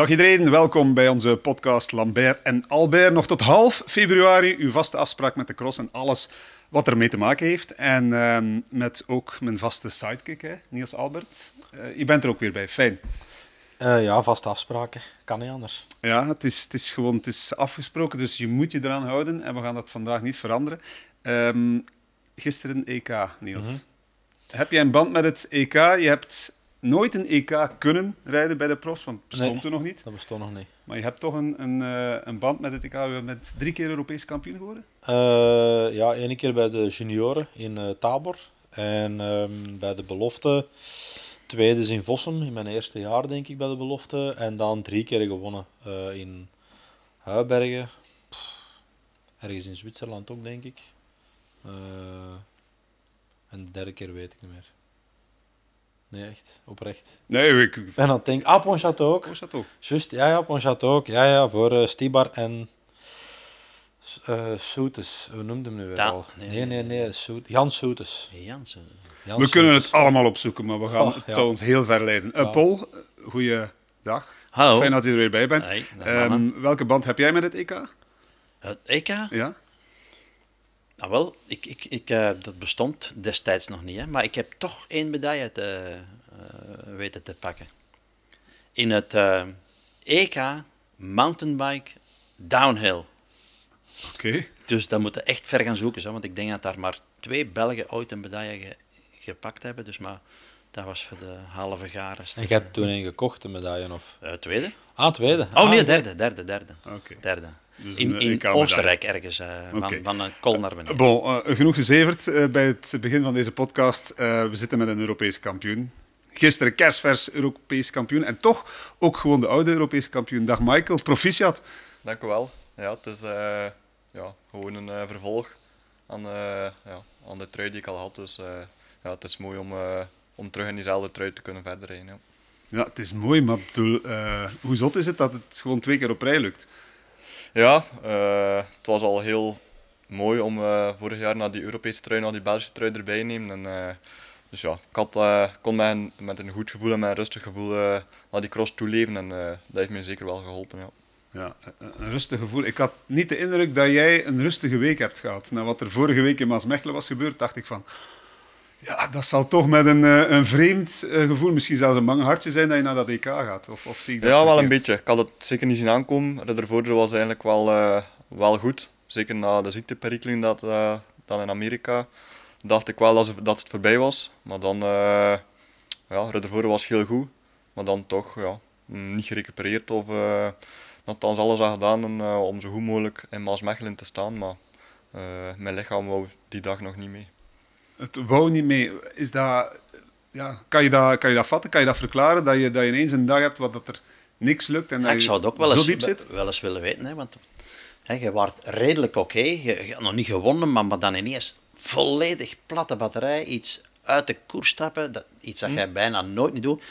Dag iedereen, welkom bij onze podcast Lambert en Albert. Nog tot half februari, uw vaste afspraak met de cross en alles wat ermee te maken heeft. En ehm, met ook mijn vaste sidekick, hè, Niels Albert. Eh, je bent er ook weer bij, fijn. Eh, ja, vaste afspraken. Kan niet anders. Ja, het is, het is gewoon het is afgesproken, dus je moet je eraan houden. En we gaan dat vandaag niet veranderen. Um, gisteren EK, Niels. Mhm. Heb jij een band met het EK? Je hebt nooit een EK kunnen rijden bij de profs, want dat bestond er nog niet. Dat bestond nog niet. Maar je hebt toch een, een, eh, een band met het EK. Je bent drie keer Europees kampioen geworden? Eh, ja, één keer bij de junioren in eh, Tabor. En ehm, bij de belofte, tweede is in Vossen in mijn eerste jaar denk ik bij de belofte. En dan drie keer gewonnen in Huibergen. ergens in Zwitserland ook, denk ik. en de derde keer weet ik niet meer. Nee, echt. Oprecht. Nee, ik... En dan denk ik... Ah, oh, ook. Juist, ja, ja, Ponchat ook. Ja, ja, voor uh, Stibar en... Uh, Hoe noemde hem nu weer al? Nee, nee, nee. nee Soet, Jan Soetes. we kunnen het allemaal opzoeken, maar we gaan, het oh, zal ons heel ver leiden. goeie Uh, goeiedag. Hallo. Fijn dat je er weer bij bent. Ehm, welke band heb jij met het EK? Het EK? Ja. Nou wel, ik, ik, ik, eh, dat bestond destijds nog niet, hè, maar ik heb toch één medaille eh, weten te pakken. In het EK eh, e Mountainbike Downhill. Oké. Dus dan moeten echt ver gaan zoeken, want ik denk dat daar maar twee Belgen ooit een medaille gepakt hebben. Dus maar dat was voor de halve garen. En je hebt toen een gekochte medaille? Of? tweede. Ah, tweede. Oh nee, ah. derde, derde, derde. Oké. Derde. Dus in, eh, Oostenrijk ergens, eh, van, een eh, Kool naar beneden. genoeg gezeverd bij het begin van deze podcast. we zitten met een Europees kampioen. Gisteren kerstvers Europees kampioen. En toch ook gewoon de oude Europees kampioen. Dag Michael, proficiat. Dank u wel. Ja, het is ja, gewoon een vervolg aan, ja, aan de trui die ik al had. Dus ja, het is mooi om, om terug in diezelfde trui te kunnen verder Ja. Ja, het is mooi, maar bedoel, hoe zot is het dat het gewoon twee keer op rij lukt? Ja, eh, het was al heel mooi om eh, vorig jaar naar die Europese trui, naar die Belgische trui erbij te nemen. En, eh, dus ja, ik had, kon met een, met een goed gevoel en met een rustig gevoel naar die cross toeleven. En dat heeft me zeker wel geholpen. Ja. Ja, een rustig gevoel. Ik had niet de indruk dat jij een rustige week hebt gehad. Na wat er vorige week in Maasmechelen was gebeurd, dacht ik van... Ja, dat zal toch met een, eh, een vreemd eh, gevoel, misschien zelfs een bang hartje zijn dat je naar dat EK gaat. Of, zie ik dat ja, wel een beetje. Ik had het zeker niet zien aankomen. Redder was eigenlijk wel, eh, wel goed. Zeker na de ziekteperikeling dat, dan in Amerika dacht ik wel dat, dat het voorbij was. Maar dan, uh, ja, Redder was heel goed. Maar dan toch, ja, niet gerecupereerd of uh, althans alles aan gedaan om zo goed mogelijk in Maasmechelen te staan. Maar mijn lichaam wou die dag nog niet mee het wou niet mee. Is dat, ja, kan, je dat, kan je dat vatten? Kan je dat verklaren? Dat je, dat je ineens een dag hebt wat dat er niks lukt en ja, dat ik zou het ook wel eens, diep zit? wel eens willen weten, hè, want hè, je waart redelijk oké. Je, je, nog niet gewonnen, maar, maar dan ineens volledig platte batterij. Iets uit de koers stappen. Dat, iets dat hm. jij bijna nooit niet doet.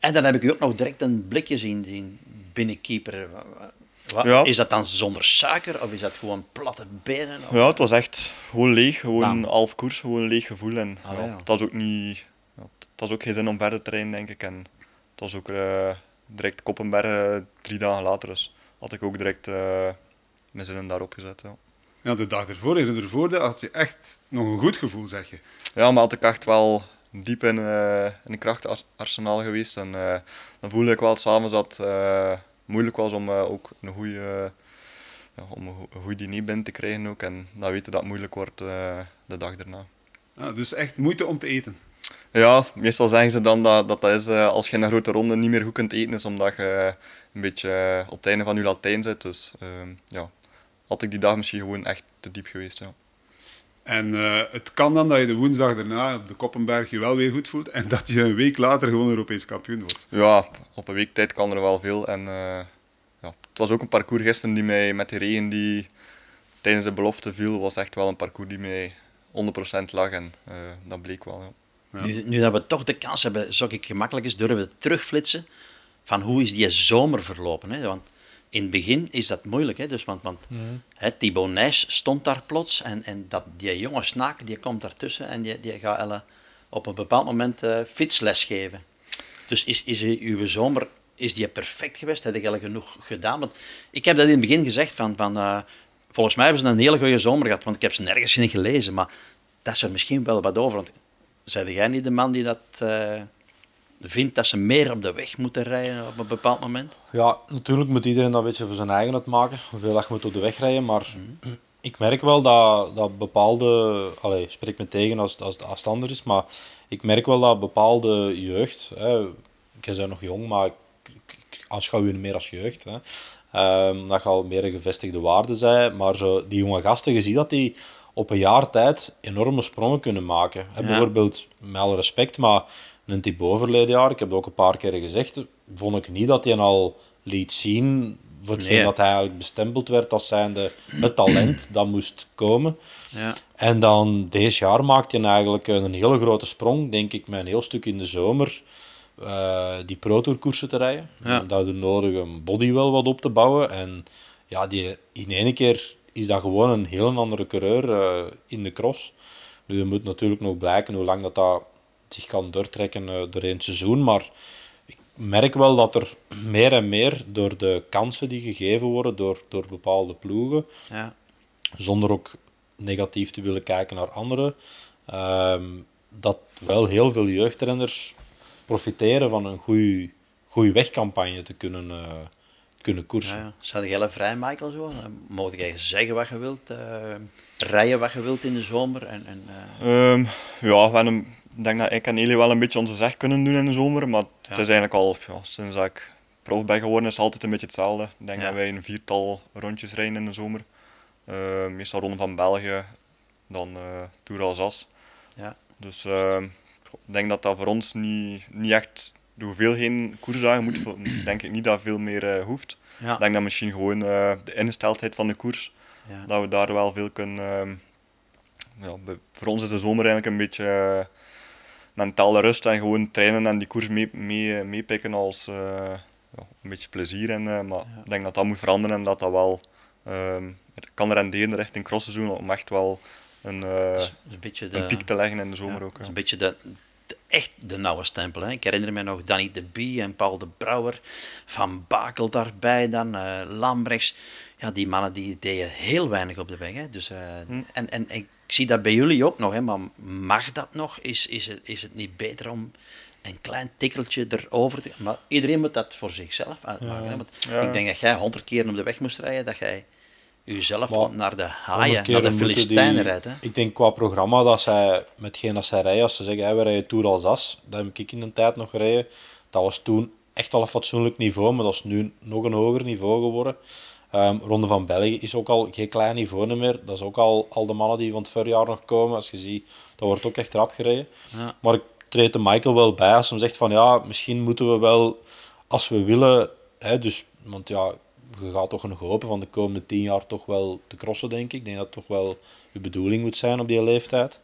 En dan heb ik u ook nog direct een blikje zien, zien binnenkeeper. Is dat dan zonder suiker of is dat gewoon platte benen? Ja, het was echt gewoon leeg, gewoon half koers, gewoon leeg gevoel. En, ah, dat het was ook niet, het was ook geen zin om verder te trainen, denk ik. En het was ook eh, direct Koppenberg eh, drie dagen later, dus had ik ook direct uh, mijn zinnen daarop gezet. Ja. Ja, de dag ervoor, de ervoor, had je echt nog een goed gevoel, zeg je. Ja, maar had ik echt wel diep in, in een krachtarsenaal geweest. En uh, dan voelde ik wel samen dat, uh, moeilijk was om eh, ook een goede, om een goede binnen te krijgen ook. En dat weten dat het moeilijk wordt eh, de dag daarna. dus echt moeite om te eten? Ja, meestal zeggen ze dan dat dat, dat is eh, als je in een grote ronde niet meer goed kunt eten, is omdat je een beetje op het einde van je Latijn zit. Dus ehm, ja, had ik die dag misschien gewoon echt te diep geweest. Ja. En eh, het kan dan dat je de woensdag daarna op de Koppenberg je wel weer goed voelt en dat je een week later gewoon Europees kampioen wordt. Ja, op een week tijd kan er wel veel. En, eh, ja. Het was ook een parcours gisteren die mij met de regen die tijdens de belofte viel, was echt wel een parcours die mij 100% lag. En eh, dat bleek wel. Ja. Nu, nu, dat we toch de kans hebben, zou ik gemakkelijk eens durven terugflitsen van hoe is die zomer verlopen. Hè? Want in het begin is dat moeilijk, hè? Dus, want, want hè, Thibaut Nijs stond daar plots en, en dat, die jonge snaak die komt daartussen en die, die gaat op een bepaald moment eh, fietsles geven. Dus is, is uw zomer is die perfect geweest? Heb je al genoeg gedaan? Want ik heb dat in het begin gezegd van, van eh, volgens mij hebben ze een hele goede zomer gehad, want ik heb ze nergens in gelezen, maar dat is er misschien wel wat over. Want zei jij niet de man die dat... Eh, vindt dat ze meer op de weg moeten rijden op een bepaald moment? Ja, natuurlijk moet iedereen dat een beetje voor zijn eigen maken Hoeveel dat je moet op de weg rijden. Maar mhm. ik merk wel dat, dat bepaalde... Allee, spreek me tegen als, als, de het anders is. Maar ik merk wel dat bepaalde jeugd... Hè, ik ben nog jong, maar ik, ik, aanschouw je meer als jeugd. Hè. Ehm, dat je al meer een gevestigde waarde zijn. Maar zo, die jonge gasten, je ziet dat die op een jaar tijd enorme sprongen kunnen maken. Bijvoorbeeld, met alle respect, maar een type overleden jaar, ik heb het ook een paar keer gezegd, vond ik niet dat hij al liet zien voor hetgeen dat hij eigenlijk bestempeld werd als zijnde het talent dat moest komen. Ja. En dan dit jaar maakte hij eigenlijk een hele grote sprong, denk ik, met een heel stuk in de zomer uh, die protourkoersen te rijden. Ja. Daardoor nodig een body wel wat op te bouwen. En ja, die, in één keer is dat gewoon een heel andere coureur eh, in de cross. Nu, moet natuurlijk nog blijken hoe lang dat, dat zich kan doortrekken eh, door één seizoen. Maar ik merk wel dat er meer en meer door de kansen die gegeven worden door, door bepaalde ploegen, ja. zonder ook negatief te willen kijken naar anderen, ehm, dat wel heel veel jeugdrenners profiteren van een goede goede wegcampagne te kunnen, eh, kunnen koersen. Ja, Zou heel vrij, Michael? Zo? ik eh, jij zeggen wat je wilt, rijden wat je wilt in de zomer? En, en ehm, ja, van hebben ik denk dat ik en Eli wel een beetje onze zeg kunnen doen in de zomer. Maar het is eigenlijk al, sinds ik prof ben geworden, is het altijd een beetje hetzelfde. Ik denk dat wij een viertal rondjes rijden in de zomer. Ehm, meestal rond van België, dan uh, Tour Alsace. Ja. Dus ehm, ik denk dat dat voor ons niet, niet echt de hoeveelheden koersdagen moet. denk ik niet dat veel meer eh, hoeft. Ja. Ik denk dat misschien gewoon eh, de ingesteldheid van de koers, dat we daar wel veel kunnen... Ehm, ja, voor ons is de zomer eigenlijk een beetje mentale rust en gewoon trainen en die koers meepikken mee, mee, eh, als eh, ja, een beetje plezier. En, eh, maar ik denk dat dat moet veranderen en dat dat wel ehm, kan renderen richting crossseizoen om echt wel een, uh, een, een, de, een, piek te leggen in de zomer ja, ook. Een beetje de, echt de nauwe stempel. Hè. Ik herinner me nog Danny de Bie en Paul de Brouwer, Van Bakel daarbij, dan Lambrechts. Ja, die mannen die deden heel weinig op de weg. Hè. Dus, hm. en, en, en ik zie dat bij jullie ook nog, hè, maar mag dat nog? Is, is, het, is het niet beter om een klein tikkeltje erover te... Maar iedereen moet dat voor zichzelf uitmaken. Want Ik denk dat jij honderd keer op de weg moest rijden, dat jij jezelf maar, naar de haaien, naar de Filistijnen rijdt. Ik denk qua programma dat zij, metgeen dat zij rijden, als ze zeggen, hey, we rijden Tour als As, dat heb ik in de tijd nog gereden. Dat was toen echt al een fatsoenlijk niveau, maar dat is nu nog een hoger niveau geworden. Ehm, Ronde van België is ook al geen klein niveau meer. Dat is ook al, al de mannen die van het verjaar nog komen. Als je ziet, dat wordt ook echt rap gereden. Ja. Maar ik treed de Michael wel bij als hij zegt van ja, misschien moeten we wel, als we willen, hè, dus, want ja, je gaat toch nog hopen van de komende tien jaar toch wel te crossen, denk ik. Ik denk dat het toch wel je bedoeling moet zijn op die leeftijd.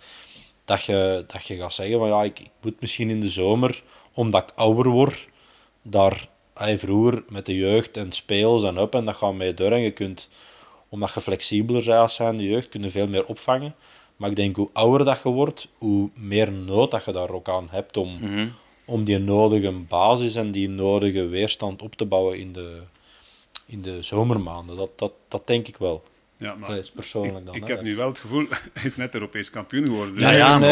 Dat je, dat je gaat zeggen van ja, ik, ik moet misschien in de zomer, omdat ik ouder word, daar hij vroeger met de jeugd en speels en op en dat gaat mee door. En je kunt, omdat je flexibeler bent als zijn de jeugd, je veel meer opvangen. Maar ik denk hoe ouder dat je wordt, hoe meer nood dat je daar ook aan hebt om, mhm. om die nodige basis en die nodige weerstand op te bouwen in de, in de zomermaanden. Dat, dat, dat denk ik wel. Ja, maar Ik, heb nu wel het gevoel, hij is net Europees kampioen geworden. Dus- nee, nee, nee, maar,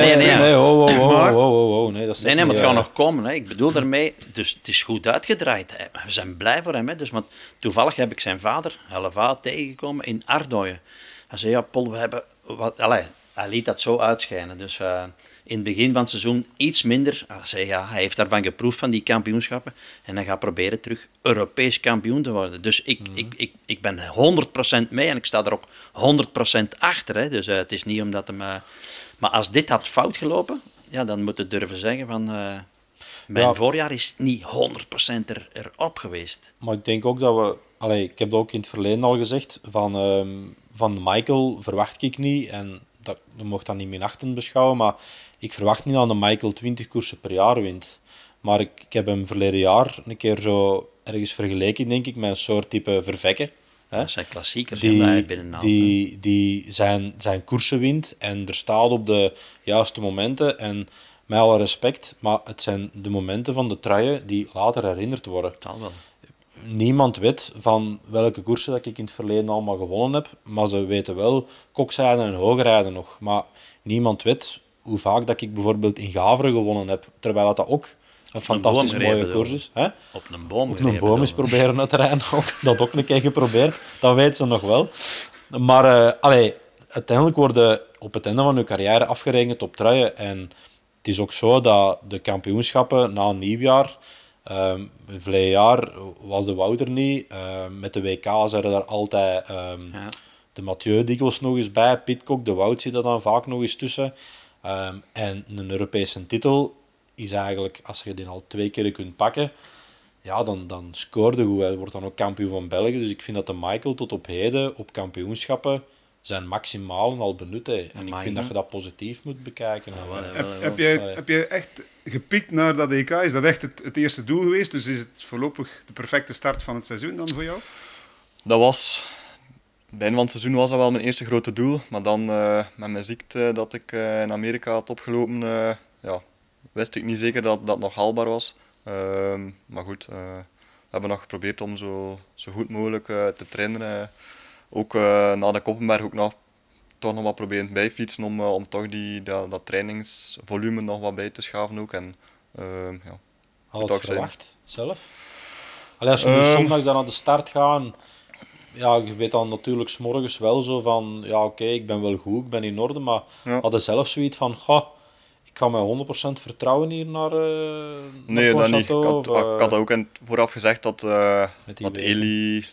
het eh, gaat nog komen. Hè. Ik bedoel daarmee, dus het is goed uitgedraaid. We zijn blij voor hem. Hè. Dus, want toevallig heb ik zijn vader, Helva, tegengekomen in Ardooien. Hij zei, ja, Paul, we hebben... Wat, allee, hij liet dat zo uitschijnen. Dus uh, in het begin van het seizoen iets minder. Ah, hij, ja, hij heeft daarvan geproefd van die kampioenschappen. En hij gaat proberen terug Europees kampioen te worden. Dus ik, mhm. ik, ik, ik ben 100% mee en ik sta er ook 100% achter. Hè. Dus eh, het is niet omdat hem. Eh, maar als dit had fout gelopen, ja, dan moet het durven zeggen van. Eh, mijn voorjaar is niet 100% er, erop geweest. Maar ik denk ook dat we. Allee, ik heb dat ook in het verleden al gezegd. Van, ehm, van Michael verwacht ik niet. En dat, je mocht dat niet minachtend beschouwen. Maar ik verwacht niet dat de Michael 20 koersen per jaar wint. Maar ik, heb hem verleden jaar een keer zo ergens vergeleken, denk ik, met een soort type vervekken. Hè? Dat zijn klassiekers die, binnen die, die zijn, zijn koersen wint en er staat op de juiste momenten. En met alle respect, maar het zijn de momenten van de truien die later herinnerd worden. Dat wel. Niemand weet van welke koersen dat ik in het verleden allemaal gewonnen heb, maar ze weten wel kokzijden en hoogrijden nog. Maar niemand weet hoe vaak dat ik bijvoorbeeld in Gavre gewonnen heb. Terwijl dat, ook een fantastisch mooie koers is. Hè? Op een boom Op een boom is proberen uiteraard ook. Dat ook een keer geprobeerd. Dat weet ze nog wel. Maar uh, uiteindelijk worden op het einde van hun carrière afgerekend op truien. En het is ook zo dat de kampioenschappen na een nieuwjaar... Um, verleden jaar was de Wouter niet. Ehm, met de WK zijn er daar altijd ehm, de Mathieu dikwijls nog eens bij. Pitcock, de Wout zit er dan vaak nog eens tussen. Ehm, en een Europese titel is eigenlijk, als je die al twee keer kunt pakken, ja, dan, dan scoorde goed. Hij wordt dan ook kampioen van België. Dus ik vind dat de Michael tot op heden op kampioenschappen zijn maximalen al benut. En ik vind dat je dat positief moet bekijken. heb, je jij, heb jij echt gepikt naar dat EK? Is dat echt het, het eerste doel geweest? Dus is het voorlopig de perfecte start van het seizoen dan voor jou? Dat was Begin van het seizoen was dat wel mijn eerste grote doel. Maar dan eh, met mijn ziekte dat ik eh, in Amerika had opgelopen, eh, ja, wist ik niet zeker dat dat nog haalbaar was. Ehm, maar goed, we hebben nog geprobeerd om zo, zo goed mogelijk te trainen. Ook na de Koppenberg ook nog, toch nog wat proberen bijfietsen om, om toch die, dat, trainingsvolume nog wat bij te schaven ook. En, ehm, ja, Had het verwacht zelf? Allee, als we nu ehm. zondags dan aan de start gaan ja, je weet dan natuurlijk s'morgens wel zo van, ja oké, ik ben wel goed, ik ben in orde, maar ja. hadden zelf zoiets van, ga, ik ga mij 100% vertrouwen hier eh, naar, Nee, dat niet. Ik had, eh, ook in, vooraf gezegd dat, uh, dat Eli,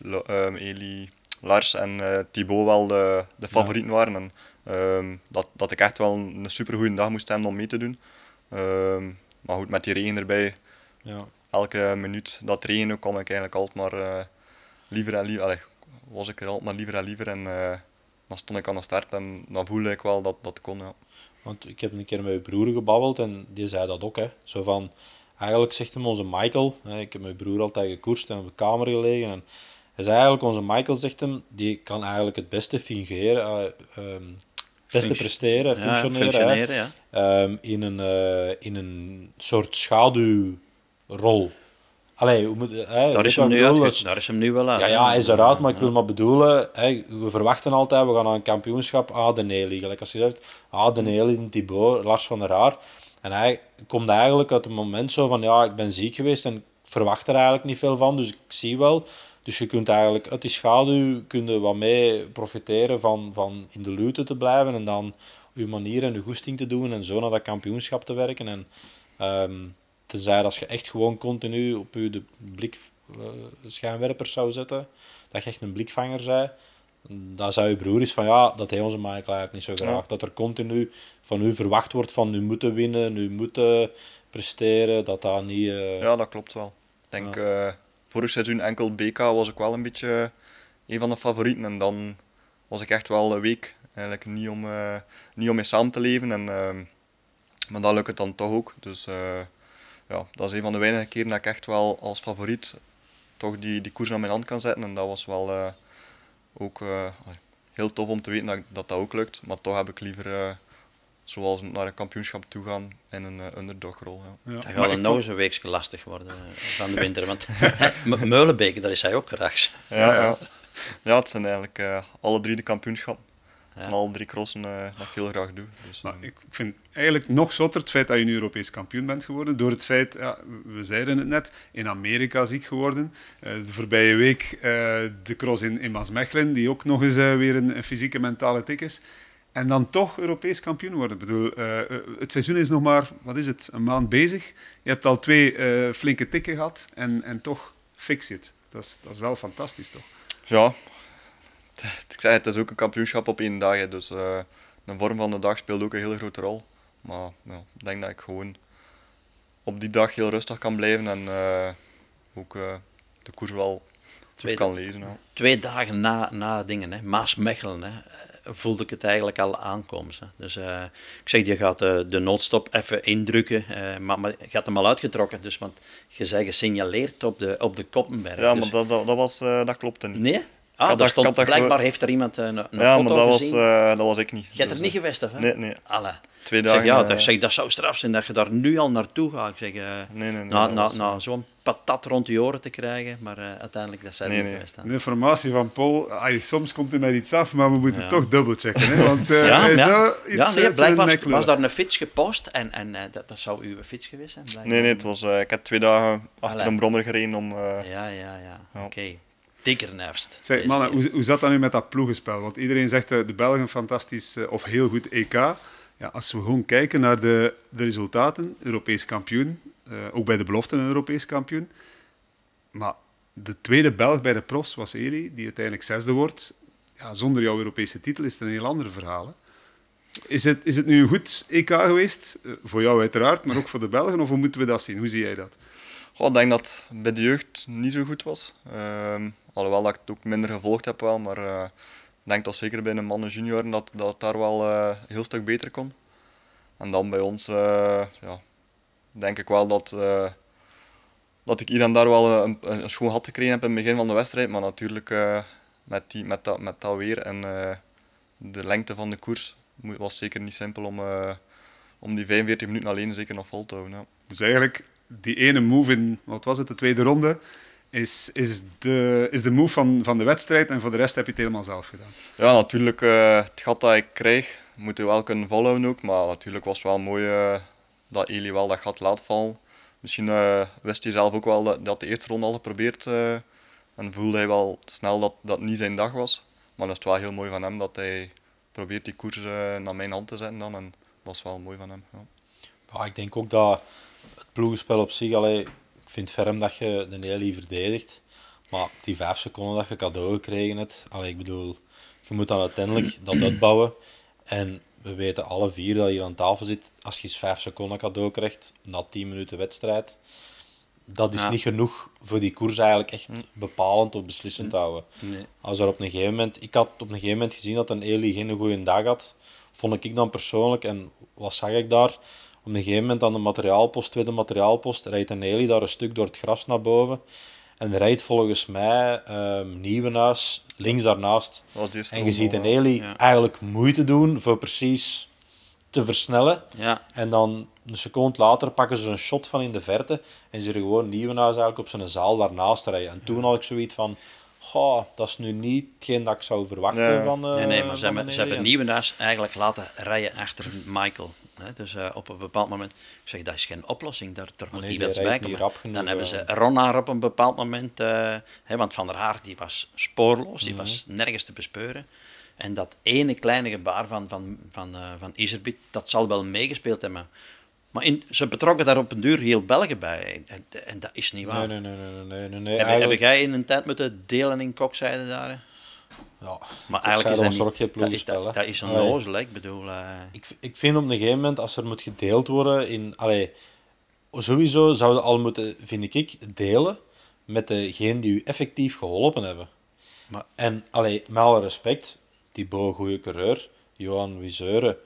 Eli, ehm, Lars en uh, Thibaut wel de, de favorieten waren. En, ehm, dat, dat ik echt wel een, supergoede dag moest hebben om mee te doen. Ehm, maar goed, met die regen erbij, ja. elke minuut dat regenen, kon ik eigenlijk altijd maar liever en liever, was ik er altijd maar liever en liever. En eh, dan stond ik aan de start en dan voelde ik wel dat dat kon. Ja. Want ik heb een keer met mijn broer gebabbeld en die zei dat ook. Hè. Zo van, eigenlijk zegt hem onze Michael, hè, ik heb mijn broer altijd gekoerst en op de kamer gelegen. En hij zei eigenlijk, onze Michael zegt hem, die kan eigenlijk het beste fungeren, uh, eh, ehm, beste presteren, functioneren, ja. Ehm, in, een, eh, in een soort schaduwrol. Allee, hoe hè, daar, is hem nu uit, daar is hem nu wel uit. Ja, ja hij is eruit, maar ik wil maar bedoelen, hè, we verwachten altijd, we gaan aan een kampioenschap ADN liggen. Gelijk als je zegt, ADN in Thibaut, Lars van der Haar. En hij komt eigenlijk uit het moment zo van, ja, ik ben ziek geweest en ik verwacht er eigenlijk niet veel van, dus ik zie wel. Dus je kunt eigenlijk uit die schaduw kunnen wat mee profiteren van, van in de lute te blijven en dan je manier en je goesting te doen en zo naar dat kampioenschap te werken. En ehm, Tenzij als je echt gewoon continu op je de blik eh, schijnwerpers zou zetten, dat je echt een blikvanger zijn. dan zou je broer is van ja, dat hij onze Michael niet zo graag. Dat er continu van u verwacht wordt van nu moeten winnen, nu moeten presteren, dat dat niet... Eh, ja, dat klopt wel. Ik denk, eh, vorig seizoen enkel BK was ik wel een beetje een van de favorieten en dan was ik echt wel een week eigenlijk niet om, niet om mee samen te leven. En, maar dat lukt het dan toch ook, dus ja, dat is een van de weinige keren dat ik echt wel als favoriet toch die, die koers aan mijn hand kan zetten. En dat was wel eh, ook eh, heel tof om te weten dat, dat, dat ook lukt. Maar toch heb ik liever, eh, zoals naar een kampioenschap toe gaan, in een underdogrol. Ja. Ja, dat gaat nou eens een weekje lastig worden van de winter. Want Meulenbeek, daar is hij ook graag. ja, ja. ja, het zijn eigenlijk alle drie de kampioenschappen. Ja. Het zijn alle drie crossen dat ik heel graag doe. Dus, maar ik vind eigenlijk nog zotter het feit dat je nu Europees kampioen bent geworden. Door het feit, ja, we zeiden het net, in Amerika ziek geworden. Eh, de voorbije week eh, de cross in, in Maasmechelen, die ook nog eens eh, weer een, fysieke mentale tik is. En dan toch Europees kampioen worden. Ik bedoel, het seizoen is nog maar, wat is het, een maand bezig. Je hebt al twee flinke tikken gehad en, en toch fix het Dat is, dat is wel fantastisch, toch? Ja. Ik zei, het is ook een kampioenschap op één dag. Hè. Dus de vorm van de dag speelt ook een hele grote rol. Maar ik denk dat ik gewoon op die dag heel rustig kan blijven en eh, ook eh, de koers wel twee, kan lezen. Ja. Twee dagen na, na dingen, hè, Maas-Mechelen, hè, eh, voelde ik het eigenlijk al aankomen. Hè. Dus ik zeg, je gaat de noodstop even indrukken, maar, maar je gaat hem al uitgetrokken, dus, want je zei gesignaleerd op de, op de Koppenberg. Ja, dus- maar dat, dat, dat, dat klopte niet. Nee? Ah, dus blijkbaar heeft er iemand eh, een, een ja, foto maar dat was, eh, dat was ik niet. Je hebt er dus, niet eh, geweest hè? Nee, nee. Alle. Twee dagen. Zeg, ja, dat, zeg, dat zou straf zijn dat je daar nu al naartoe gaat. Ik zeg, nee, nee, nee, na, na, zo'n patat rond je oren te krijgen, maar uiteindelijk dat zijn nee, nee. geweest. De informatie van Paul, soms komt er mij iets af, maar we moeten toch dubbelchecken. Hè? Want ja, ja. iets blijkbaar was daar een fiets gepost en, en dat, dat, zou uw fiets geweest zijn. Blijkbaar. Nee, nee, het was, ik heb twee dagen achter een brommer gereden om... ja, ja, ja. Oké tikkernijfst. Zeg, mannen, hoe, hoe zat dat nu met dat ploegenspel? Want iedereen zegt eh, de Belgen fantastisch eh, of heel goed EK. Ja, als we gewoon kijken naar de, de resultaten, Europees kampioen, eh, ook bij de beloften een Europees kampioen. Maar de tweede Belg bij de profs was Eli, die uiteindelijk zesde wordt. Ja, zonder jouw Europese titel is het een heel ander verhaal. Is het, is het nu een goed EK geweest? voor jou uiteraard, maar ook voor de Belgen? Of hoe moeten we dat zien? Hoe zie jij dat? ik denk dat het bij de jeugd niet zo goed was. Uh, alhoewel dat ik het ook minder gevolgd heb wel, maar eh, ik denk dat zeker bij de mannen junioren dat, dat het daar wel eh, een heel stuk beter kon. En dan bij ons eh, ja, denk ik wel dat, dat ik hier en daar wel een, een, schoon had gekregen heb in het begin van de wedstrijd. Maar natuurlijk met, die, met, dat, met dat weer en de lengte van de koers was zeker niet simpel om, om die 45 minuten alleen zeker nog vol te houden. Ja. Dus eigenlijk die ene move in, wat was het, de tweede ronde, is, is, de, is de move van, van de wedstrijd. En voor de rest heb je het helemaal zelf gedaan. Ja, natuurlijk. Eh, het gat dat ik kreeg, moet je wel kunnen volhouden ook. Maar natuurlijk was het wel mooi eh, dat Eli wel dat gat laat vallen. Misschien eh, wist hij zelf ook wel dat, dat de eerste ronde al geprobeerd. en voelde hij wel snel dat dat niet zijn dag was. Maar dat is wel heel mooi van hem dat hij probeert die koers naar mijn hand te zetten dan. En dat was wel mooi van hem. Ja. Ja, ik denk ook dat het ploegenspel op zich, allee, ik vind het ferm dat je de hele verdedigt. Maar die vijf seconden dat je cadeau gekregen hebt, allee, ik bedoel, je moet dan uiteindelijk dat uitbouwen. En we weten alle vier dat je hier aan tafel zit, als je eens vijf seconden cadeau krijgt na tien minuten wedstrijd, dat is niet genoeg voor die koers eigenlijk echt bepalend of beslissend te houden. Nee. Als er op een gegeven moment, ik had op een gegeven moment gezien dat een Eli geen goede dag had, vond ik dan persoonlijk, en wat zag ik daar? Op een gegeven moment aan de materiaalpost, tweede materiaalpost, rijdt een heli daar een stuk door het gras naar boven. En rijdt volgens mij um, Nieuwenhuis links daarnaast. en je ziet een heli eigenlijk moeite doen voor precies te versnellen. Ja. En dan een seconde later pakken ze een shot van in de verte en ze er gewoon Nieuwenhuis eigenlijk op zijn zaal daarnaast rijden. En toen had ik zoiets van, Goh, dat is nu niet hetgeen dat ik zou verwachten eh, nee. nee, maar ze hebben, ze hebben eigenlijk laten rijden achter Michael. Hè? Dus eh, op een bepaald moment... Ik zeg, dat is geen oplossing, daar, ah, moet hij die bij Dan hebben ze Ronnaar op een bepaald moment... Eh, hè, want Van der Haar die was spoorloos, die mhm. was nergens te bespeuren. En dat ene kleine gebaar van, van, van, van Iserbit, dat zal wel meegespeeld hebben. Maar in, ze betrokken daar op een duur heel België bij. En, en, dat is niet waar. Nee, nee, nee. nee, nee, nee, heb, jij in een tijd moeten delen in kokzijde daar? Ja, maar eigenlijk is dat, dat, is, een nozel, ik bedoel... Eh, ik, ik vind op een gegeven moment, als er moet gedeeld worden in... Allee, sowieso zouden al moeten, vind ik, delen met degenen die u effectief geholpen hebben. Maar... En, allee, met alle respect, Thibaut, goede coureur, Johan Wiseuren,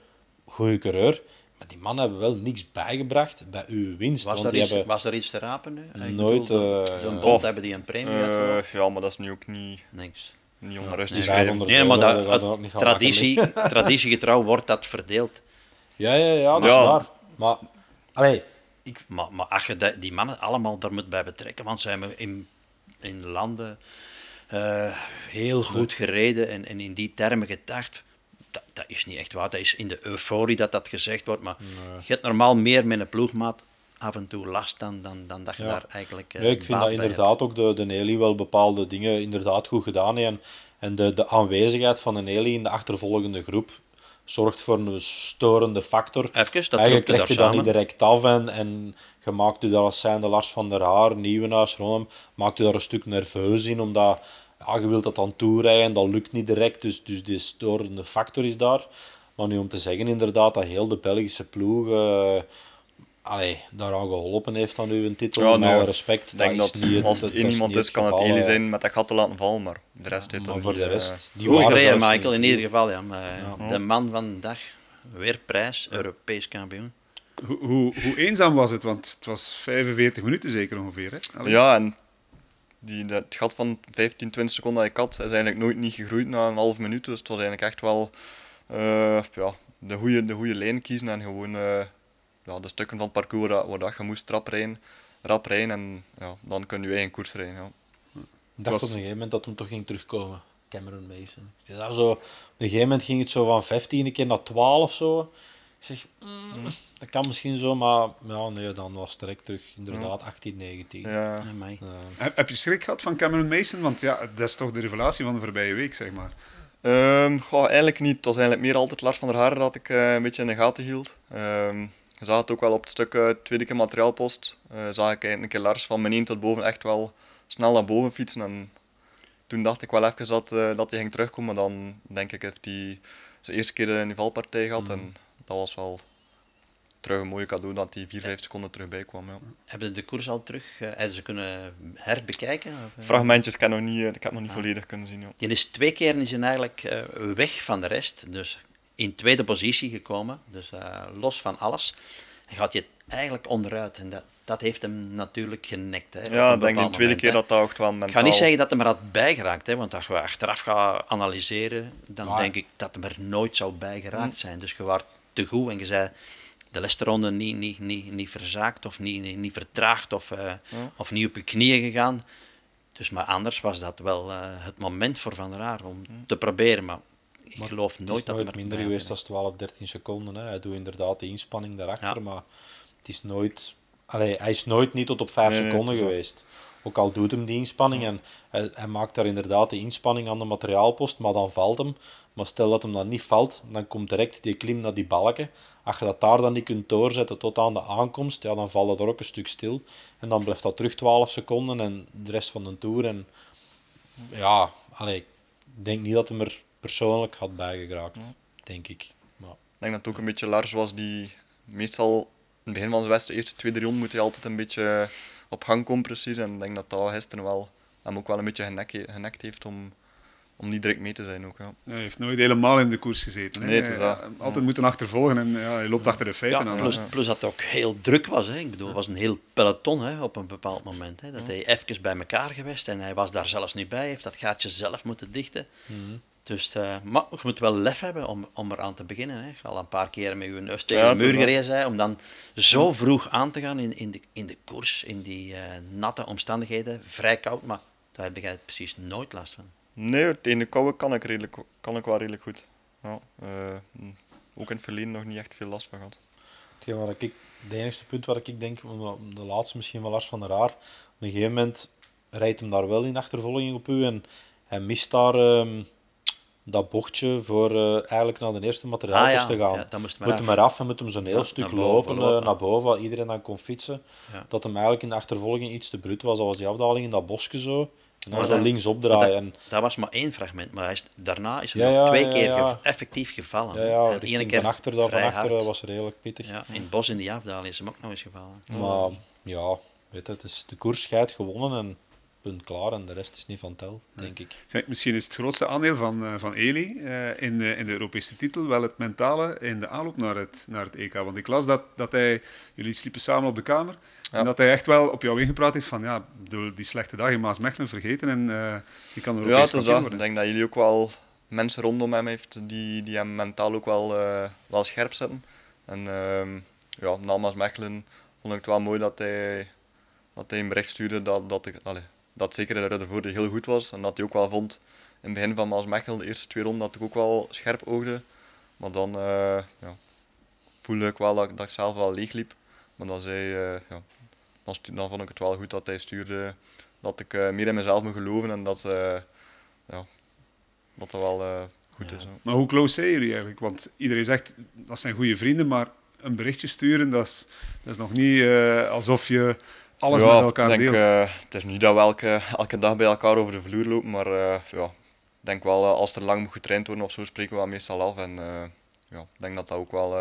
goede coureur, maar die mannen hebben wel niks bijgebracht bij uw winst. Was, want er, iets, was er iets te rapen nu? Nooit. Uh, hebben die een premie uh, Ja, maar dat is nu ook niet... Niks. Niet onrustig. Ja, maar dat, dat, traditie, traditiegetrouw wordt dat verdeeld. Ja, ja, ja, dat is waar. Maar, allee, ik... maar, maar als je die mannen allemaal daar moet bij betrekken, want zijn hebben in, in landen eh, heel goed gereden en, en in die termen gedacht dat, dat, is niet echt waar. Dat is in de euforie dat dat gezegd wordt. Maar je hebt normaal meer met een ploegmaat af en toe last dan, dan, dan dat je daar eigenlijk. Eh, ik vind dat inderdaad ook de, de Nelly wel bepaalde dingen inderdaad goed gedaan. En, en de, de aanwezigheid van de Nelly in de achtervolgende groep zorgt voor een storende factor. dat Eigenlijk leg je dat niet direct af en, en je maakt je daar als zijnde Lars van der Haar, Nieuwenhuis, Ronem, maakt u daar een stuk nerveus in, omdat ja, je wilt dat dan toerijden, dat lukt niet direct, dus, dus die storende factor is daar. Maar nu om te zeggen inderdaad dat heel de Belgische ploeg uh, allee, daaraan geholpen heeft aan uw titel, ja, alle respect. denk dat, als het in iemand is, kan het Eli zijn met dat gat te laten vallen, maar de rest dit heeft voor de eh, rest... Die Goed gereden, Michael, in ieder geval. Ja, maar, eh, De man van de dag, weer prijs, Europees kampioen. Hoe, hoe, hoe, eenzaam was het? Want het was 45 minuten zeker ongeveer. Hè? Ja, en die, dat gat van 15, 20 seconden dat ik had, is eigenlijk nooit niet gegroeid na een half minuut. Dus het was eigenlijk echt wel eh, ja, de goede de goede lijn kiezen en gewoon eh, ja, de stukken van het parcours waar, dat je moest trap rijden, rap rijden en ja, dan kun je eigen koers rijden. Ja. dacht was... op een gegeven moment dat hem toch ging terugkomen, Cameron Mason. zo, op een gegeven moment ging het zo van 15 een keer naar 12 zo. zeg, mm, mm. Dat kan misschien zo, maar ja, nee, dan was het direct terug inderdaad 18, 19. Ja. Ja. Heb je schrik gehad van Cameron Mason? Want ja, dat is toch de revelatie van de voorbije week, zeg maar. Um, eigenlijk niet. Het was eigenlijk meer altijd Lars van der Haar dat ik eh, een beetje in de gaten hield. Um, je zag het ook wel op het stuk uh, tweede keer materiaalpost. Uh, zag ik eigenlijk een keer Lars van beneden tot boven echt wel snel naar boven fietsen. En toen dacht ik wel even dat, dat hij ging terugkomen. dan denk ik heeft hij zijn eerste keer een valpartij gehad. Mm. En dat was wel terug een mooie cadeau dat die 4, 5 seconden terug kwam. Ja. Hebben de koers al terug uh, ze kunnen herbekijken? Eh? Fragmentjes kan nog niet, eh, ik heb nog niet ah. volledig kunnen zien. Ja. Die is twee keer is eigenlijk weg van de rest. Dus in tweede positie gekomen. Dus los van alles. En gaat je eigenlijk onderuit. En dat, dat heeft hem natuurlijk genekt. Hè, ja, ik denk de tweede keer dat dat ook wel Ik ga niet zeggen dat hij er had bijgeraakt, hè, want als je achteraf gaan analyseren, dan denk ik dat hem er nooit zou bijgeraakt mm. zijn. Dus je was te goed en je zei de lesronde niet, niet, niet, niet verzaakt of niet, niet, niet vertraagd of, eh, of niet op je knieën gegaan. Dus, maar anders was dat wel eh, het moment voor Van der Aar om te proberen. Maar ik geloof nooit dat het nooit minder geweest dan 12, 13 seconden. Hè. Hij doet inderdaad de inspanning daarachter, maar het is nooit, allee, hij is nooit niet tot op 5 seconden geweest. Ook al doet hem die inspanning en hij, maakt daar inderdaad de inspanning aan de materiaalpost, maar dan valt hem. Maar stel dat hem dat niet valt, dan komt direct die klim naar die balken. Als je dat daar dan niet kunt doorzetten tot aan de aankomst, ja, dan valt het er ook een stuk stil. En dan blijft dat terug 12 seconden en de rest van de tour. En ja, allee, ik denk niet dat hem er persoonlijk had bijgeraakt, ja. denk ik. Maar, ik denk dat het ook een beetje Lars was die meestal in het begin van de wedstrijd, de eerste twee, drie ronden, moet hij altijd een beetje op gang komt precies. En ik denk dat dat gisteren wel, hem ook wel een beetje genekt, heeft om, om niet direct mee te zijn. Ook, ja. Hij heeft nooit helemaal in de koers gezeten. Hè? Nee, Altijd moeten achtervolgen en ja, hij loopt achter de feiten. Ja, plus, plus dat het ook heel druk was. Hè. Ik bedoel, het was een heel peloton hè, op een bepaald moment. Hè. Dat hij even bij elkaar geweest en hij was daar zelfs niet bij. heeft dat gaatje zelf moeten dichten. Mhm. Dus eh, maar je moet wel lef hebben om, om eraan te beginnen. Hè. Al een paar keer met je neus tegen de muur gereden om dan zo vroeg aan te gaan in, in, de, in de koers, in die eh, natte omstandigheden. Vrij koud, maar daar heb jij precies nooit last van. Nee, in de koude kan ik, redelijk, kan ik wel redelijk goed. Ja, eh, ook in het verleden nog niet echt veel last van gehad. Hetgeen waar ik, het enige punt waar ik denk, de laatste misschien wel last van de raar op een gegeven moment rijdt hem daar wel in achtervolging op u en hij mist daar... Ehm, dat bochtje voor eh, eigenlijk naar de eerste materiaal ah, te gaan. moet hem eraf en moet hem zo'n heel stuk eh, lopen, naar boven, waar iedereen dan kon fietsen. Dat hem eigenlijk in de achtervolging iets te brut was. Dat was die afdaling in dat bosje zo. En dan zo links opdraaien. Dat, dat, was maar één fragment, maar hij daarna is hij nog twee keer effectief gevallen. Ja, en keer van achter, was van achter was redelijk pittig. in het bos in die afdaling is hem ook nog eens gevallen. Maar ja, weet het, is de koers scheidt gewonnen en punt klaar en de rest is niet van tel, denk ik. misschien is het grootste aandeel van, eh, van Eli eh, in, de, eh, in de Europese titel wel het mentale in de aanloop naar het, naar het EK. Want ik las dat, dat hij, jullie sliepen samen op de kamer, en dat hij echt wel op jou ingepraat heeft van ja, die slechte dag in Maasmechelen vergeten en uh, die kan Europees ja, het is dat. Ik denk dat jullie ook wel mensen rondom hem heeft die, die hem mentaal ook wel, wel scherp zetten. En ehm, ja, na Maasmechelen vond ik het wel mooi dat hij, dat hij een bericht stuurde dat, dat, ik, allez, dat zeker de Ruddervoorde heel goed was. En dat hij ook wel vond in het begin van Maas Mechel, de eerste twee ronden, dat ik ook wel scherp oogde. Maar dan eh, ja, voelde ik wel dat, dat ik zelf wel leeg liep. Maar dan, zei, eh, ja, dan, vond ik het wel goed dat hij stuurde dat ik eh, meer in mezelf moet geloven en dat ja, dat, dat wel goed is. Maar hoe close zijn jullie eigenlijk? Want iedereen zegt dat zijn goede vrienden, maar een berichtje sturen, dat is, dat is nog niet alsof je alles ja, met elkaar denk, eh, het is niet dat we elke, elke dag bij elkaar over de vloer lopen, maar eh, ja, ik denk wel eh, als er lang moet getraind worden of zo, spreken we wel meestal af. En ja, ik denk dat dat ook wel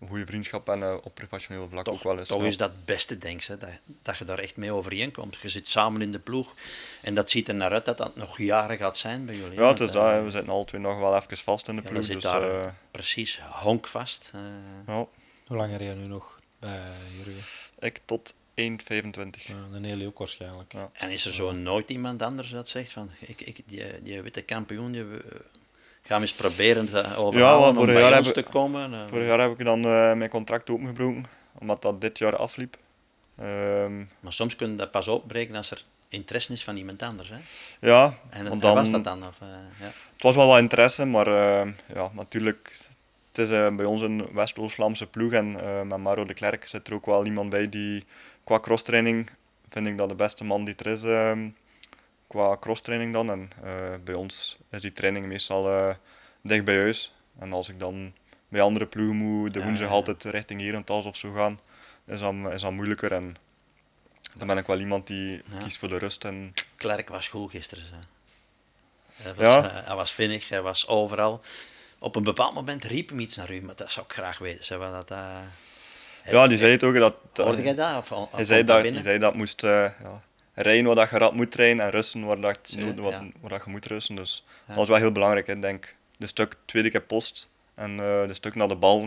een goede vriendschap en op professioneel vlak toch, ook wel is. Toch is dat beste, denk ik, dat, je daar echt mee overeenkomt. Je zit samen in de ploeg en dat ziet er naar uit dat dat nog jaren gaat zijn bij jullie. Ja, dat. we zitten al twee nog wel even vast in de ploeg. dus, daar precies honkvast. Ja. Hoe lang rij je nu nog bij Jurgen? Ik tot 1,25. Ja, een hele ook waarschijnlijk. En is er zo nooit iemand anders dat zegt van, ik, ik, die, witte kampioen, die, uh, ga eens proberen te eh, overhalen ja, om bij ons te komen? Eh. Vorig jaar heb ik dan mijn contract opengebroken, omdat dat dit jaar afliep. Ehm, maar soms kun je dat pas opbreken als er interesse is van iemand anders. Hè? Ja. En, dan, was dat dan? Of, ja. Het was wel wat interesse, maar ja, natuurlijk het is eh, bij ons een West-Oost-Vlaamse ploeg en eh, met Maro de Klerk zit er ook wel iemand bij die qua crosstraining vind ik dat de beste man die er is uh, qua crosstraining dan. En eh, bij ons is die training meestal dicht bij huis. En als ik dan bij andere ploegen moet de woensdag altijd richting Herentals of zo gaan, is dat, is dat moeilijker. En dan ben ik wel iemand die kiest voor de rust. En... Klerk was goed gisteren. Hij was, ja. hij was vinnig, hij was overal op een bepaald moment riep hem iets naar u, maar dat zou ik graag weten. Zeg, dat, eh, ja, die zei het ook. Dat, uh, Hoorde jij daar? Of, hij, zei dat hij zei dat moest uh, ja, rijden waar dat je rad moet rijden en rusten waar, dat, je moet rusten. Dus dat was wel heel belangrijk, ik denk De stuk tweede keer post en de stuk naar de bal.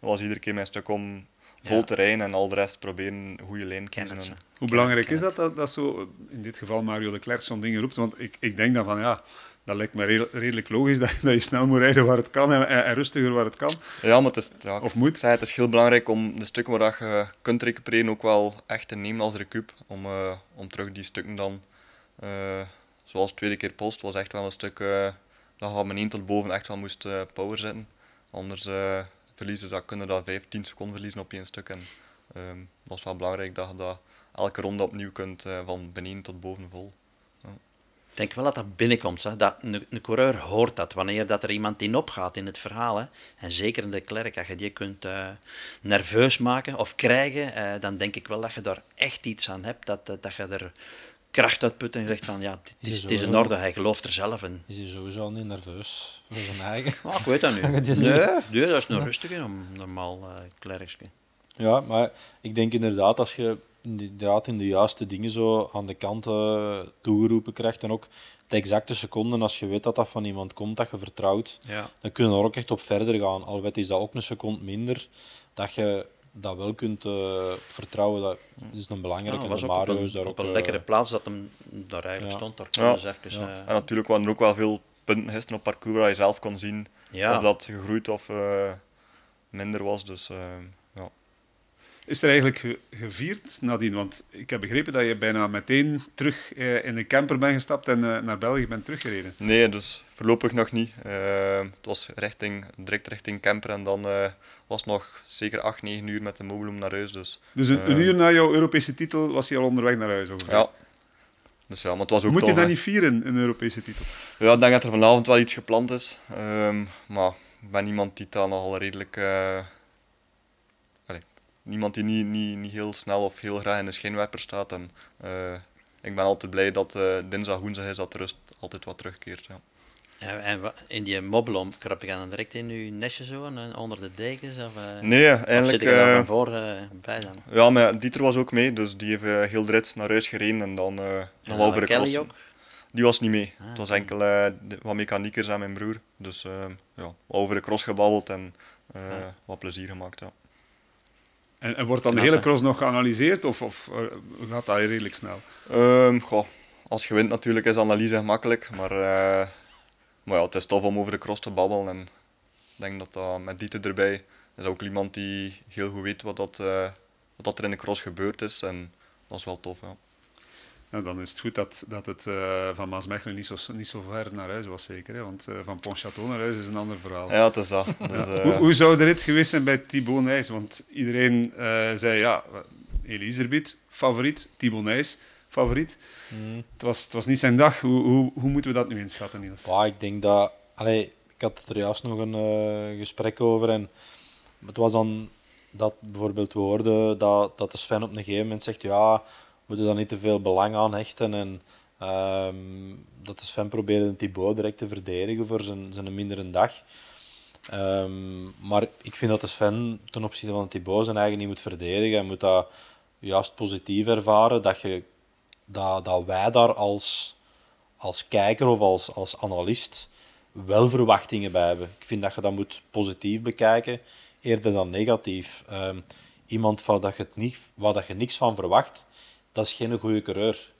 Dat was iedere keer mijn stuk om vol terrein en al de rest proberen goede lijn te Hoe belangrijk is dat, dat, dat zo in dit geval Mario de Klerk zo'n dingen roept? Want ik, ik denk dan van ja dat lijkt me redelijk logisch dat, dat je snel moet rijden waar het kan en, rustiger waar het kan. Ja, maar het is, of moet. Zei, het is heel belangrijk om de stukken waar je kunt recupereren ook wel echt te nemen als recup. Om, eh, om terug die stukken dan, eh, zoals de tweede keer post, was echt wel een stuk uh, eh, dat je mijn beneden tot boven echt wel moest power zetten. Anders verliezen, dat, kunnen dat 15 seconden verliezen op één stuk. En ehm, dat is wel belangrijk dat je dat elke ronde opnieuw kunt van beneden tot boven vol denk wel dat dat binnenkomt. Hè. Dat, een, coureur hoort dat. Wanneer dat er iemand in opgaat in het verhaal. Hè. En zeker in de klerk, dat je die kunt eh, nerveus maken of krijgen, eh, dan denk ik wel dat je daar echt iets aan hebt. Dat, dat, je er kracht uitputt en zegt van ja, het is, is, in orde, hij gelooft er zelf in. Is hij sowieso al niet nerveus voor zijn eigen? ik weet dat nu? Nee, nee, dat is nog rustig normaal uh, Ja, maar ik denk inderdaad, als je inderdaad in de juiste dingen zo aan de kant eh, toegeroepen krijgt. En ook de exacte seconden, als je weet dat dat van iemand komt dat je vertrouwt, dan kun je er ook echt op verder gaan. Alwet is dat ook een seconde minder, dat je dat wel kunt eh, vertrouwen. Dat is een belangrijke. Ja, daar op een eh, lekkere plaats dat hem daar eigenlijk stond. Daar ja. Dus ja. En natuurlijk waren er ook wel veel punten gisteren op parcours waar je zelf kon zien of dat gegroeid of minder was. Dus is er eigenlijk gevierd nadien? Want ik heb begrepen dat je bijna meteen terug eh, in de camper bent gestapt en eh, naar België bent teruggereden. Nee, dus voorlopig nog niet. Eh, het was richting, direct richting camper en dan was het nog zeker 8, 9 uur met de mobiloom naar huis. Dus, dus een, uur na jouw Europese titel was je al onderweg naar huis ongeveer? Ja. Dus ja, maar het was ook Moet je dat niet vieren, een Europese titel? Ja, ik denk dat er vanavond wel iets gepland is. Ehm, maar ik ben iemand die nog nogal redelijk niemand die niet, niet, niet heel snel of heel graag in de schijnwerper staat. En eh, ik ben altijd blij dat uh, dinsdag, woensdag is dat de rust altijd wat terugkeert. Ja. en in die mobbelom krap je dan direct in je nestje zo, eh, onder de dekens? Of, nee, eigenlijk... Of zit je daar voor bij dan? Ja, maar Dieter was ook mee, dus die heeft heel direct naar huis gereden en dan uh, nog over de Kelly ook? Die was niet mee. Ah, het was enkel wat mechaniekers en mijn broer. Dus uh, ja, over de cross gebabbeld en wat plezier gemaakt. Ja. En, wordt dan de hele cross nog geanalyseerd of, of eh, gaat dat redelijk snel? Um, als je wint natuurlijk is analyse gemakkelijk, maar, eh, maar ja, het is tof om over de cross te babbelen. En ik denk dat eh, met Dieter erbij is ook iemand die heel goed weet wat dat, wat dat er in de cross gebeurd is. En dat is wel tof. Ja. Nou, dan is het goed dat, dat het uh, van Maasmechelen niet zo, niet zo ver naar huis was, zeker. Hè? Want eh, van Pontchâteau naar huis is een ander verhaal. Ja, dat is dat. Dus, eh, hoe, hoe, zou de rit geweest zijn bij Thibaut Nijs? Want iedereen zei, ja, Elisabeth, favoriet, Thibaut Nijs, favoriet. Hmm. Het, was, het was niet zijn dag. Hoe, hoe, hoe moeten we dat nu inschatten, Niels? Ja, ik denk dat... Allee, ik had er juist nog een gesprek over en het was dan dat bijvoorbeeld we hoorden dat, dat de Sven op een gegeven moment zegt ja, moeten daar niet te veel belang aan hechten. En ehm, dat de Sven een Thibaut direct te verdedigen voor zijn, zijn mindere dag. Ehm, maar ik vind dat de Sven ten opzichte van Thibaut zijn eigen niet moet verdedigen. Hij moet dat juist positief ervaren. Dat, je, dat, dat wij daar als, als kijker of als, als analist wel verwachtingen bij hebben. Ik vind dat je dat moet positief bekijken, eerder dan negatief. Ehm, iemand van dat je, het niet, waar dat je niks van verwacht, dat is geen goede coureur.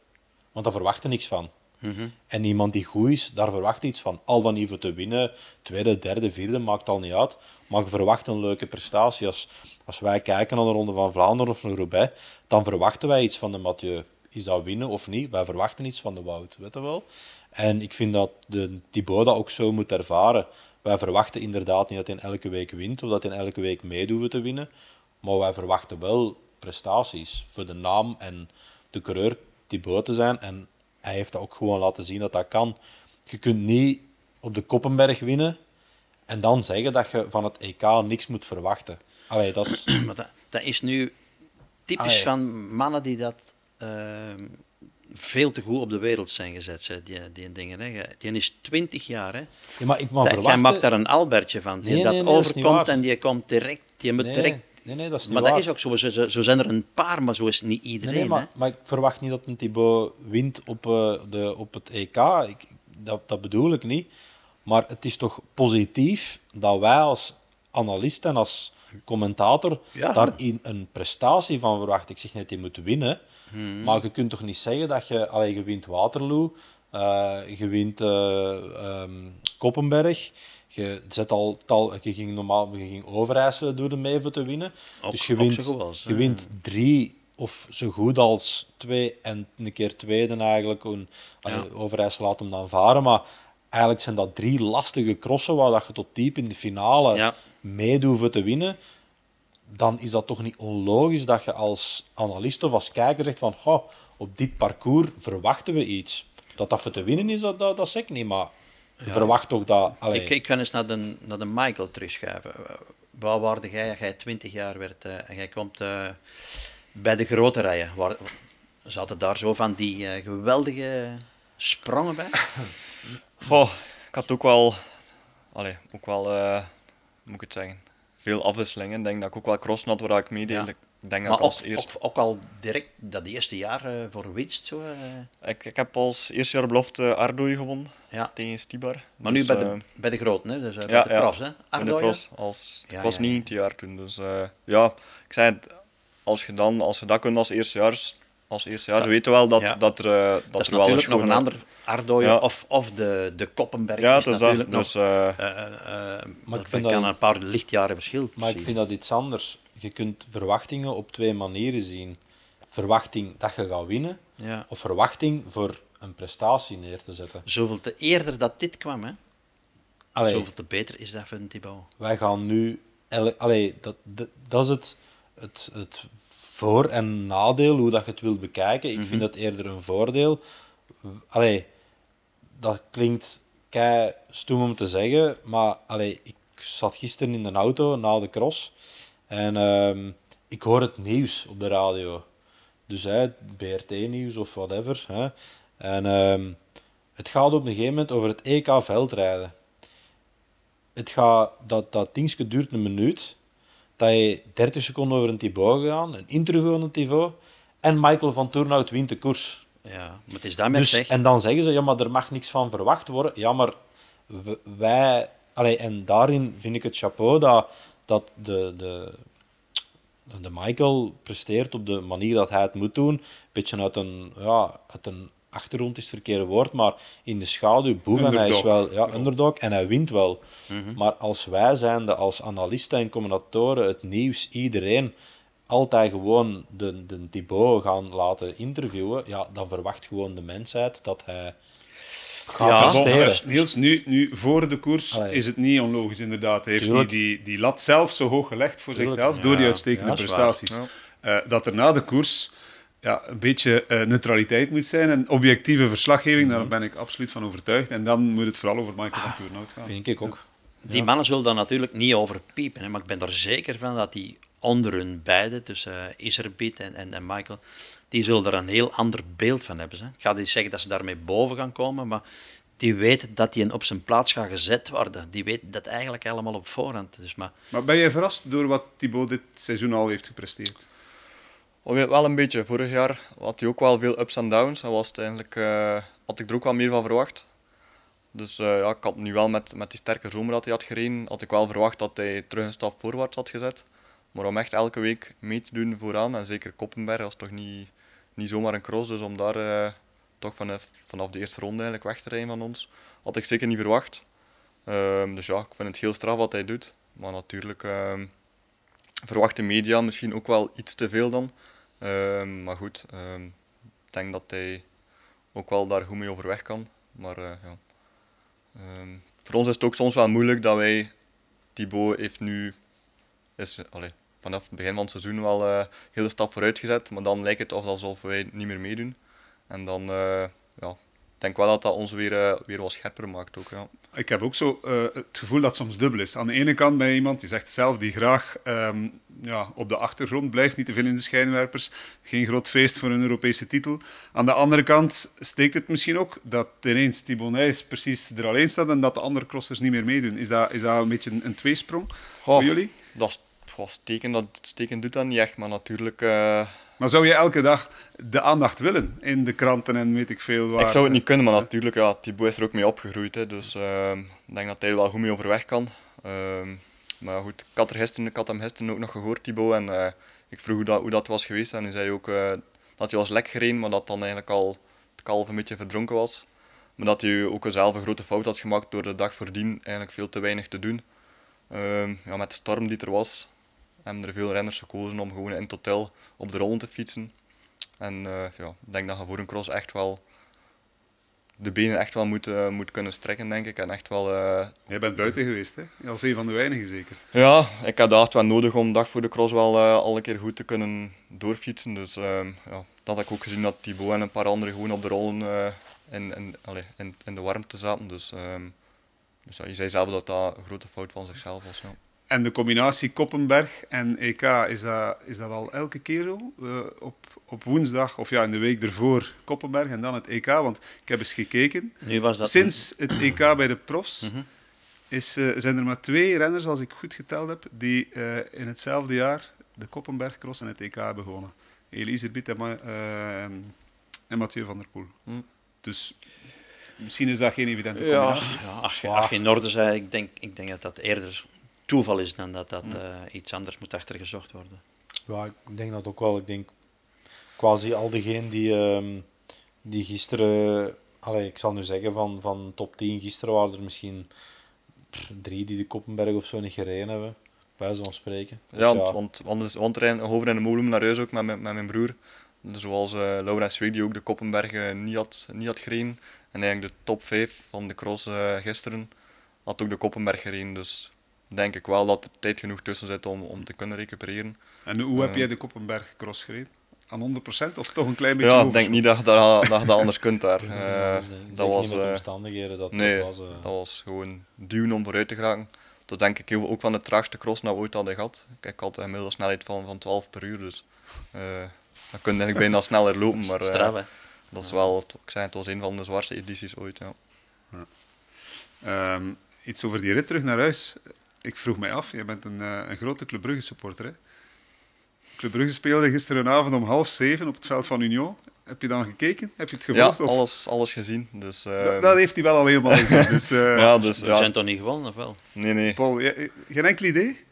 Want daar verwacht je niks van. Mhm. En iemand die goed is, daar verwacht iets van. Al dan niet te winnen, tweede, derde, vierde, maakt al niet uit. Maar je verwacht een leuke prestatie. Als, als wij kijken naar de Ronde van Vlaanderen of een Roubaix, dan verwachten wij iets van de Mathieu. Is dat winnen of niet? Wij verwachten iets van de Wout, weet je wel? En ik vind dat de Thibaut dat ook zo moet ervaren. Wij verwachten inderdaad niet dat hij elke week wint of dat hij elke week meedoet te winnen. Maar wij verwachten wel prestaties, voor de naam en de coureur die buiten zijn. En hij heeft dat ook gewoon laten zien dat dat kan. Je kunt niet op de Koppenberg winnen en dan zeggen dat je van het EK niks moet verwachten. Allee, dat, is... dat, is nu typisch van mannen die dat ehm, veel te goed op de wereld zijn gezet, die, die dingen. Hè. Die is 20 jaar. Hè. Ja, maar ik mag verwachten... Jij maakt daar een Albertje van, die dat overkomt en die komt direct, die moet direct Nee, nee, dat is Maar dat is ook zo. zo. zijn er een paar, maar zo is niet iedereen. Nee, nee maar, maar, ik verwacht niet dat een Thibaut wint op, eh, de, op het EK. Ik, dat, dat bedoel ik niet. Maar het is toch positief dat wij als analist en als commentator daarin een prestatie van verwachten. Ik zeg net, je moet winnen. Hmm. Maar je kunt toch niet zeggen dat je... alleen je wint Waterloo, uh, je wint uh, Koppenberg... Je, zet al tal, je ging normaal je ging overreizen door de mee te winnen. dus je wint, je wint drie of zo goed als twee en een keer tweede eigenlijk. een ja. laat hem dan varen, maar eigenlijk zijn dat drie lastige crossen waar dat je tot diep in de finale ja. te winnen. Dan is dat toch niet onlogisch dat je als analist of als kijker zegt van goh, op dit parcours verwachten we iets. Dat dat voor te winnen is, dat, dat, dat zeg ik niet, maar verwacht ook dat... Ik, ik kan eens naar de, naar de Michael terugschuiven. Waar waarde jij, jij 20 jaar werd eh, en jij komt eh, bij de grote rijen? Waar, zaten daar zo van die eh, geweldige sprongen bij? Goh, ik had ook wel... Allee, ook wel... moet ik het zeggen? Veel afwisselingen. Ik denk dat ik ook wel crossnat waar ik mee deed maar ook, ook, al direct dat eerste jaar uh, voor winst? Zo, eh. ik, ik heb als eerste jaar belofte eh, Ardooi gewonnen ja. tegen Stibar. Maar nu dus, bij de, bij de grote hè? Dus, ja, bij de profs, ja. hè? Ardooi? de als Als, ik was 19 jaar toen, dus ja, ik zei het, als je, dan, als je dat kunt als eerstejaars, als eerste jaar, we weten wel dat, dat er, dat, er wel een nog een ander Ardooien of, of de, de Koppenberg ja, is, is natuurlijk dat. Dus, nog... Dus, maar ik vind dat... kan een paar lichtjaren verschil Maar ik vind dat iets anders je kunt verwachtingen op twee manieren zien. Verwachting dat je gaat winnen, of verwachting voor een prestatie neer te zetten. Zoveel te eerder dat dit kwam, hè? Zoveel te beter is dat van Wij gaan nu... Allee, dat, dat, is het, het, het voor- en nadeel, hoe dat je het wilt bekijken. Ik vind mhm. dat eerder een voordeel. Allee, dat klinkt kei stoem om te zeggen, maar allee, ik zat gisteren in de auto na de cross... En ehm, ik hoor het nieuws op de radio. Dus hey, BRT-nieuws of whatever. Hè. En ehm, het gaat op een gegeven moment over het EK veldrijden. Het gaat, dat, dat dingetje duurt een minuut. Dat je 30 seconden over een Thibaut gegaan, een interview van een Thibaut. En Michael van Tournout wint de koers. Ja, maar het is daarmee dus, En dan zeggen ze, ja, maar er mag niks van verwacht worden. Ja, maar wij... Allee, en daarin vind ik het chapeau dat dat de, de, de Michael presteert op de manier dat hij het moet doen. Een beetje uit een, ja, uit een achtergrond is het verkeerde woord, maar in de schaduw boven. en Hij is wel ja, underdog en hij wint wel. Mhm. Maar als wij de als analisten en commentatoren, het nieuws, iedereen altijd gewoon de, de Thibaut gaan laten interviewen, ja, dan verwacht gewoon de mensheid dat hij ja, Niels, nu, nu voor de koers is het niet onlogisch inderdaad. Hij heeft die, die, die, lat zelf zo hoog gelegd voor zichzelf door die uitstekende prestaties. Eh, dat er na de koers ja, een beetje eh, neutraliteit moet zijn en objectieve verslaggeving, daar mhm. ben ik absoluut van overtuigd. En dan moet het vooral over Michael van ah, Tournout gaan. Vind ik ook. Die mannen zullen daar natuurlijk niet over piepen, hè, maar ik ben er zeker van dat die onder hun beiden, tussen uh, Iserbit en, en, en Michael, die zullen er een heel ander beeld van hebben. Hè. Ik ga niet zeggen dat ze daarmee boven gaan komen, maar die weten dat die op zijn plaats gaan gezet worden. Die weten dat eigenlijk allemaal op voorhand. Dus maar... maar ben je verrast door wat Thibaut dit seizoen al heeft gepresteerd? Wel een beetje. Vorig jaar had hij ook wel veel ups en downs. Dat was eigenlijk, eh, had ik er ook wel meer van verwacht. Dus eh, ja, ik had nu wel met, met die sterke zomer dat hij had gereden, had ik wel verwacht dat hij terug een stap voorwaarts had gezet. Maar om echt elke week mee te doen vooraan, en zeker Koppenberg, was toch niet, niet zomaar een cross. Dus om daar eh, toch vanaf, eh, vanaf de eerste ronde eigenlijk weg te rijden van ons, had ik zeker niet verwacht. Ehm, dus ja, ik vind het heel straf wat hij doet. Maar natuurlijk um, verwacht de media misschien ook wel iets te veel dan. Ehm, maar goed, ik denk dat hij ook wel daar goed mee overweg kan. Maar eh, ja. voor ons is het ook soms wel moeilijk dat wij. Thibaut heeft nu. Is, allez, vanaf het begin van het seizoen wel een eh, hele stap vooruit gezet. Maar dan lijkt het alsof wij niet meer meedoen. En dan, eh, ja, ik denk wel dat dat ons weer, eh, weer wat scherper maakt ook. Ja. Ik heb ook zo het gevoel dat het soms dubbel is. Aan de ene kant ben je iemand die zegt zelf, die graag ehm, ja, op de achtergrond blijft, niet te veel in de schijnwerpers, geen groot feest voor een Europese titel. Aan de andere kant steekt het misschien ook dat ineens Thibonais precies er alleen staat en dat de andere crossers niet meer meedoen. Is dat, is dat een beetje een, tweesprong voor jullie? Dat is steken, dat, steken doet dat niet echt, maar natuurlijk... Eh, maar zou je elke dag de aandacht willen in de kranten en weet ik veel waar? Ik zou het niet kunnen, maar natuurlijk, ja, Thibaut is er ook mee opgegroeid. Hè, dus ehm, ik denk dat hij wel goed mee overweg kan. Ehm, maar goed, ik had, er gisteren, hem gisteren ook nog gehoord, Thibaut. En eh, ik vroeg hoe dat, hoe dat was geweest. En hij zei ook eh, dat hij was lek gereden, maar dat dan eigenlijk al het kalf een beetje verdronken was. Maar dat hij ook zelf een grote fout had gemaakt door de dag voordien eigenlijk veel te weinig te doen. Ehm, ja, met de storm die er was, hebben er veel renners gekozen om gewoon in totaal op de rollen te fietsen. En eh, ja, ik denk dat je voor een cross echt wel de benen echt wel moet, eh, moet kunnen strekken, denk ik. En echt wel, uh... Jij bent buiten geweest, hè? Als een van de weinigen zeker. Ja, ik had dat wel nodig om dag voor de cross wel al een keer goed te kunnen doorfietsen. Dus ehm, ja, dat had ik ook gezien dat Thibaut en een paar anderen gewoon op de rollen in, allez, in, de warmte zaten. Dus, ehm, dus je zei zelf dat dat een grote fout van zichzelf was. Ja. En de combinatie Koppenberg en EK, is dat, is dat al elke keer zo? Eh, op, op woensdag, of ja, in de week ervoor Koppenberg en dan het EK. Want ik heb eens gekeken. Sinds het EK bij de profs mhm. is, eh, zijn er maar twee renners, als ik goed geteld heb, die eh, in hetzelfde jaar de Koppenberg Cross en het EK hebben gewonnen. Elise Biet en, en, Mathieu van der Poel. Mhm. Dus misschien is dat geen evidente combinatie. Ja, ja ach, in orde zijn. Ik denk, ik denk dat dat eerder toeval is dan dat dat eh, iets anders moet achtergezocht worden. Ja, ik denk dat ook wel. Ik denk quasi al diegenen die, ehm, die gisteren, allee, ik zal nu zeggen van, van top 10 gisteren, waren er misschien drie die de Koppenberg of zo niet gereden hebben. Bij zo'n spreken. Dus ja, want, want, want, dus want Hoven en de Moelum naar Reus ook met, met, mijn broer. Zoals uh, Laura Sweet, die ook de Koppenberg eh, niet, had, niet had gereden. En eigenlijk de top 5 van de cross gisteren had ook de Koppenberg gereden. Dus denk ik wel dat er tijd genoeg tussen zit om, om te kunnen recupereren. En hoe heb jij de Koppenberg cross gereden? Aan 100% of toch een klein beetje Ja, ik denk niet dat je dat, dat, anders kunt daar. dat, was... de omstandigheden, dat, nee, dat was... dat was gewoon duwen om vooruit te geraken. Dat denk ik ook van de traagste cross dat we ooit hadden gehad. Ik had een gemiddelde snelheid van, van 12 per uur, dus... dan kun je eigenlijk bijna sneller lopen, maar... dat is wel, ik zei het was een van de zwaarste edities ooit, ja. ja. iets over die rit terug naar huis ik vroeg mij af, jij bent een, eh, een grote Club Brugge supporter. Hè? Club Brugge speelde gisterenavond om half zeven op het veld van Union. Heb je dan gekeken? Heb je het gevolgd? Ja, of? alles, alles gezien. Dus, dat, ehm, dat, heeft hij wel al helemaal gezien. Dus, uh... ja, dus, ja. zijn toch niet gewonnen, of wel? Nee, nee. Paul, geen enkel idee?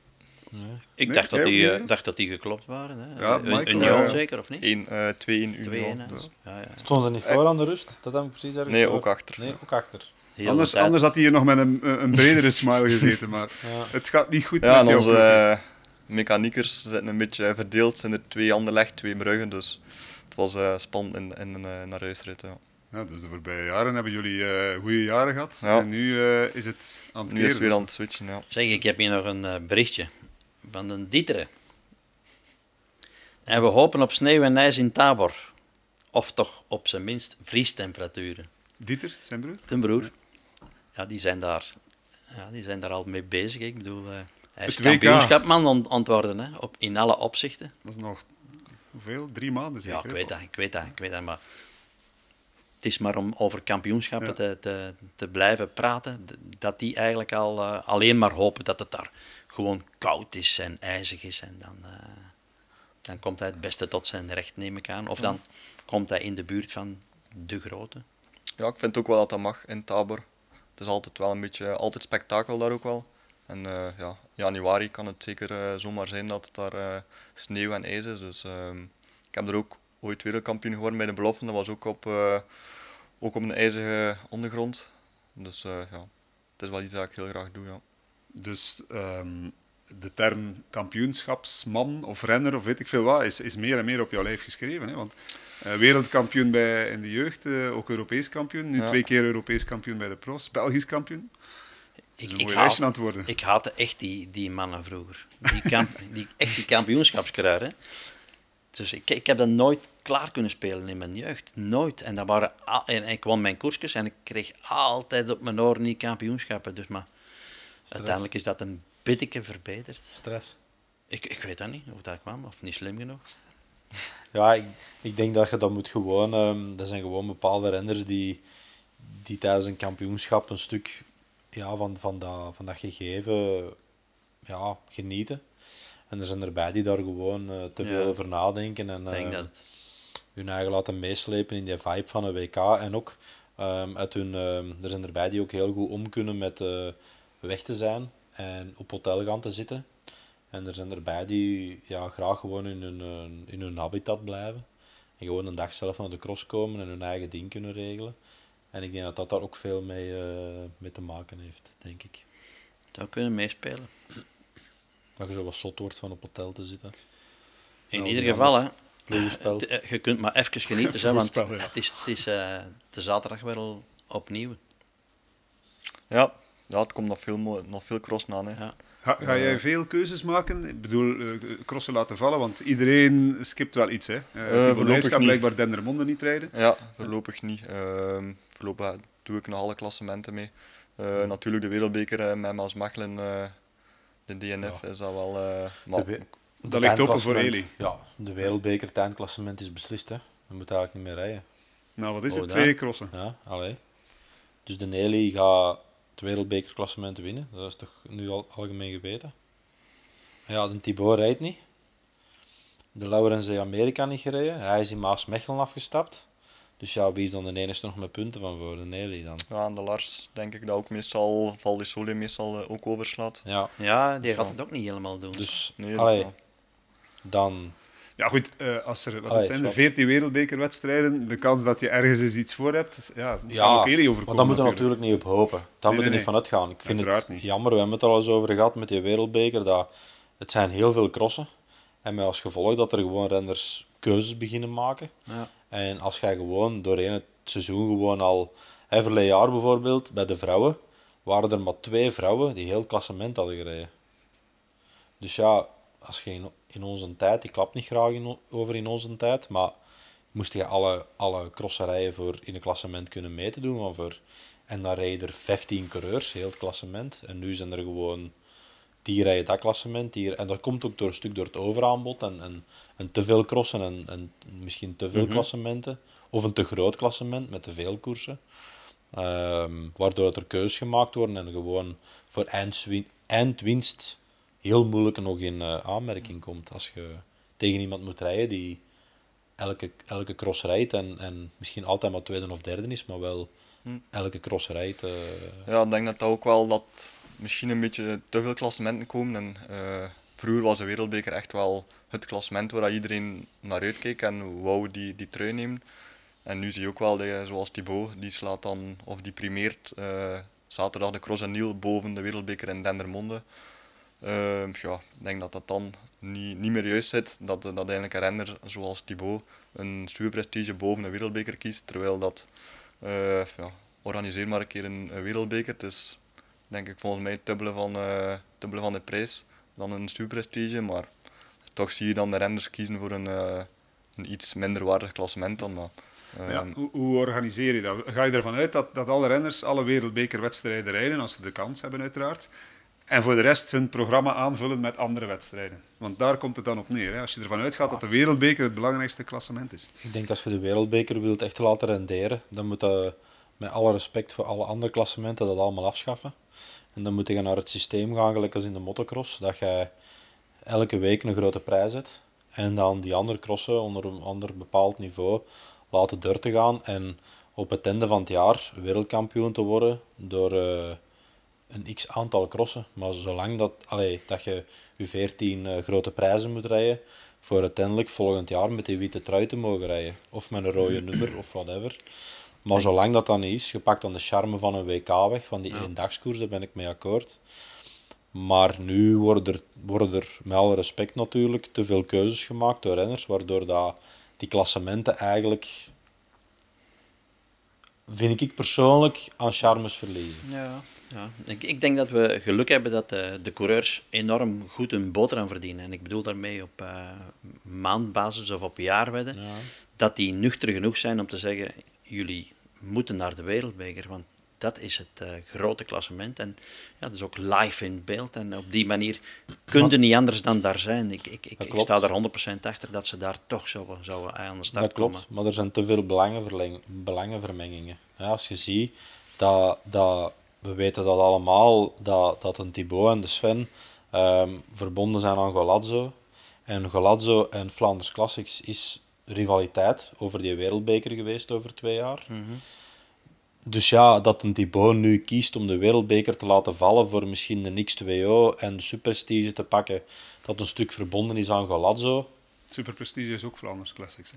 Ik dacht, dat die, eh, dacht dat die geklopt waren. Hè. Ja, Michael, zeker, of niet? 2 twee in Union. Twee in, dus. ja. Ja, Stonden ze niet voor aan de rust? Dat heb ik precies ergens Nee, ook achter. Nee, ook achter. Anders, anders had hij hier nog met een, een bredere smile gezeten, maar het gaat niet goed met jou. Onze eh, mechaniekers zitten een beetje verdeeld. Zijn er twee Anderlecht, twee Bruggen, dus het was eh, spannend in, in, eh, in Ja. Ja, dus de voorbije jaren hebben jullie goede jaren gehad. En nu is het aan het, nu is weer dus. aan het switchen. Ja. Zeg, ik heb hier nog een berichtje van een Dieter. En we hopen op sneeuw en ijs in Tabor. Of toch op zijn minst vriestemperaturen. Dieter, zijn broer? Zijn broer ja, die, zijn daar, ja, die zijn daar al mee bezig. Ik bedoel, eh, hij is kampioenschapman aan antwoorden, hè, op, in alle opzichten. Dat is nog hoeveel? Drie maanden zeker? Ja, ik weet dat, ik weet dat, ik weet dat. Maar het is maar om over kampioenschappen te, te, te, blijven praten, dat die eigenlijk al eh, alleen maar hopen dat het daar gewoon koud is en ijzig is. En dan, eh, dan komt hij het beste tot zijn recht, neem ik aan. Of dan komt hij in de buurt van de grote. Ja, ik vind ook wel dat dat mag in Tabor het is altijd wel een beetje, altijd spektakel daar ook wel. En eh, ja, januari kan het zeker uh, zomaar zijn dat het daar eh, sneeuw en ijs is. Dus ehm, ik heb er ook ooit wereldkampioen geworden bij de belofte. Dat was ook op, ook op een ijzige ondergrond. Dus ja, het is wel iets dat ik heel graag doe. Ja. Dus ehm, de term kampioenschapsman of renner of weet ik veel wat, is, is meer en meer op jouw lijf geschreven. Hè? Want eh, wereldkampioen bij, in de jeugd, eh, ook Europees kampioen, nu twee keer Europees kampioen bij de pro's Belgisch kampioen. Ik, ik, haat, ik haatte echt die, die mannen vroeger. Die, die echt die kampioenschapskruiden. Dus ik, ik heb dat nooit klaar kunnen spelen in mijn jeugd. Nooit. En, dat waren en, ik won mijn koersjes en ik kreeg altijd op mijn oren die kampioenschappen. Dus maar uiteindelijk is dat een beetje verbeterd. Stress. Ik, ik weet dat niet, of dat kwam, of niet slim genoeg. Ja, ik, ik denk dat je dat moet gewoon... Um, dat zijn gewoon bepaalde renners die, die tijdens een kampioenschap een stuk ja, van, van, dat, van dat gegeven ja, genieten. En er zijn erbij die daar gewoon eh, te veel over nadenken. En, uh, dat... Hun eigen laten meeslepen in die vibe van een WK. En ook ehm, uit hun, er zijn erbij die ook heel goed om kunnen met eh, weg te zijn en op hotel gaan te zitten. En er zijn erbij die ja, graag gewoon in hun, eh, in hun habitat blijven. En gewoon een dag zelf naar de cross komen en hun eigen ding kunnen regelen. En ik denk dat dat daar ook veel mee, uh, mee te maken heeft, denk ik. Dat kunnen meespelen. Dat je zo wat zot wordt van op hotel te zitten. In nou, ieder geval, hè. Eh, je kunt maar even genieten, hè, want het is, het is uh, de zaterdag wel opnieuw. Ja, ja, het komt nog veel, nog veel crossen aan. Hè. Ja. Ga, eh. jij veel keuzes maken? Ik bedoel, eh, crossen laten vallen, want iedereen skipt wel iets. Hè? Uh, uh kan blijkbaar Dendermonde niet rijden. Ja, voorlopig niet. Uh, voorlopig eh, doe ik nog alle klassementen mee. Natuurlijk de Wereldbeker met Maas Machelen, de DNF, is dat wel... dat ligt open voor Eli. Ja, de Wereldbeker, het eindklassement is beslist. Hè? Dan moet eigenlijk niet meer rijden. Nou, wat is er? het? Twee crossen. Ja, allee. Dus de Eli gaat het wereldbekerklassement winnen. Dat is toch nu al algemeen geweten. Ja, de Thibaut rijdt niet. De Laurens in Amerika niet gereden. Hij is in Maasmechelen afgestapt. Dus ja, wie is dan de enige nog met punten van voor? De Nelly dan. Ja, en de Lars denk ik dat ook meestal, Val Sole meestal eh, ook overslaat. Ja, ja die gaat het ook niet helemaal doen. Dus, nee, dus allee, dan ja, goed, eh, als er, wat ah, zijn er, 14 wereldbekerwedstrijden, de kans dat je ergens eens iets voor hebt, ja, kan ook heel overkomen. Maar daar moeten we natuurlijk niet op hopen. Daar nee, moeten we niet van uitgaan. Ik vind het niet. jammer, we hebben het al eens over gehad met die wereldbeker, dat het zijn heel veel crossen. En met als gevolg dat er gewoon renders keuzes beginnen maken. Ja. En als jij gewoon doorheen het seizoen gewoon al... Hè, jaar bijvoorbeeld, bij de vrouwen, waren er maar twee vrouwen die heel klassement hadden gereden. Dus ja, als je in, onze tijd, ik klap niet graag over in onze tijd, maar moest je alle, alle crosserijen voor in een klassement kunnen mee te doen. Voor, en dan rijden er 15 coureurs, heel het klassement. En nu zijn er gewoon die rijden dat klassement. Hier. En dat komt ook door een stuk door het overaanbod en, en, en te veel crossen en, en misschien te veel mhm. klassementen. Of een te groot klassement met te veel koersen. Um, waardoor er keuzes gemaakt worden en gewoon voor eindwinst heel moeilijk nog in eh, aanmerking komt. Als je tegen iemand moet rijden die elke, elke cross rijdt en, en misschien altijd maar tweede of derde is, maar wel hm. elke cross rijdt. Eh. Ja, ik denk dat dat ook wel dat misschien een beetje te veel klassementen komen. En, eh, vroeger was de wereldbeker echt wel het klassement waar iedereen naar uitkeek en wou die, die trui nemen. En nu zie je ook wel, dat, zoals Thibaut, die slaat dan, of die primeert zaterdag de cross en Niel boven de wereldbeker in Dendermonde. Ehm, ja, ik denk dat dat dan niet, niet meer juist zit. Dat, dat eigenlijk een renner zoals Thibaut een superprestige boven een wereldbeker kiest. Terwijl dat, eh, ja, organiseer maar een keer een, wereldbeker. Het is denk ik volgens mij het dubbele van, uh, van de prijs dan een superprestige. Maar toch zie je dan de renners kiezen voor een, eh, een iets waardig klassement dan. Maar, ja, ehm, hoe, hoe, organiseer je dat? Ga je ervan uit dat, dat alle renners alle wereldbekerwedstrijden rijden, als ze de kans hebben uiteraard? En voor de rest hun programma aanvullen met andere wedstrijden. Want daar komt het dan op neer. Hè? Als je ervan uitgaat dat de wereldbeker het belangrijkste klassement is. Ik denk als je de wereldbeker wilt echt laten renderen, dan moet je met alle respect voor alle andere klassementen dat allemaal afschaffen. En dan moet je naar het systeem gaan, gelijk als in de motocross, dat jij elke week een grote prijs hebt. En dan die andere crossen onder een ander bepaald niveau laten durten. te gaan. En op het einde van het jaar wereldkampioen te worden door... Eh, een x aantal crossen. Maar zolang dat, allee, dat je je 14 eh, grote prijzen moet rijden, voor uiteindelijk volgend jaar met die witte trui te mogen rijden. Of met een rode nummer of whatever. Maar zolang dat dan niet is, gepakt aan dan de charme van een WK weg, van die ja. eendagskoers, daar ben ik mee akkoord. Maar nu worden er, worden er, met alle respect natuurlijk, te veel keuzes gemaakt door renners, waardoor dat die klassementen eigenlijk, vind ik persoonlijk, aan charmes verliezen. Ja. Ja, ik, ik, denk dat we geluk hebben dat eh, de coureurs enorm goed hun boterham verdienen. En ik bedoel daarmee op eh, maandbasis of op jaarwedden. Ja. Dat die nuchter genoeg zijn om te zeggen, jullie moeten naar de wereldbeker. Want dat is het eh, grote klassement. En ja, dat is ook live in beeld. En op die manier kunnen niet anders dan daar zijn. Ik, ik, ik, sta er 100% achter dat ze daar toch zo, zo aan de start dat klopt, komen. Maar er zijn te veel belangenvermengingen. Ja, als je ziet dat, dat we weten dat allemaal, dat, dat een Thibaut en de Sven ehm, verbonden zijn aan Golazzo. En Golazzo en Flanders Classics is rivaliteit over die wereldbeker geweest over twee jaar. Mhm. Dus ja, dat een Thibaut nu kiest om de wereldbeker te laten vallen voor misschien de X2O en de superprestige te pakken, dat een stuk verbonden is aan Golazzo. Superprestige is ook Flanders Classics,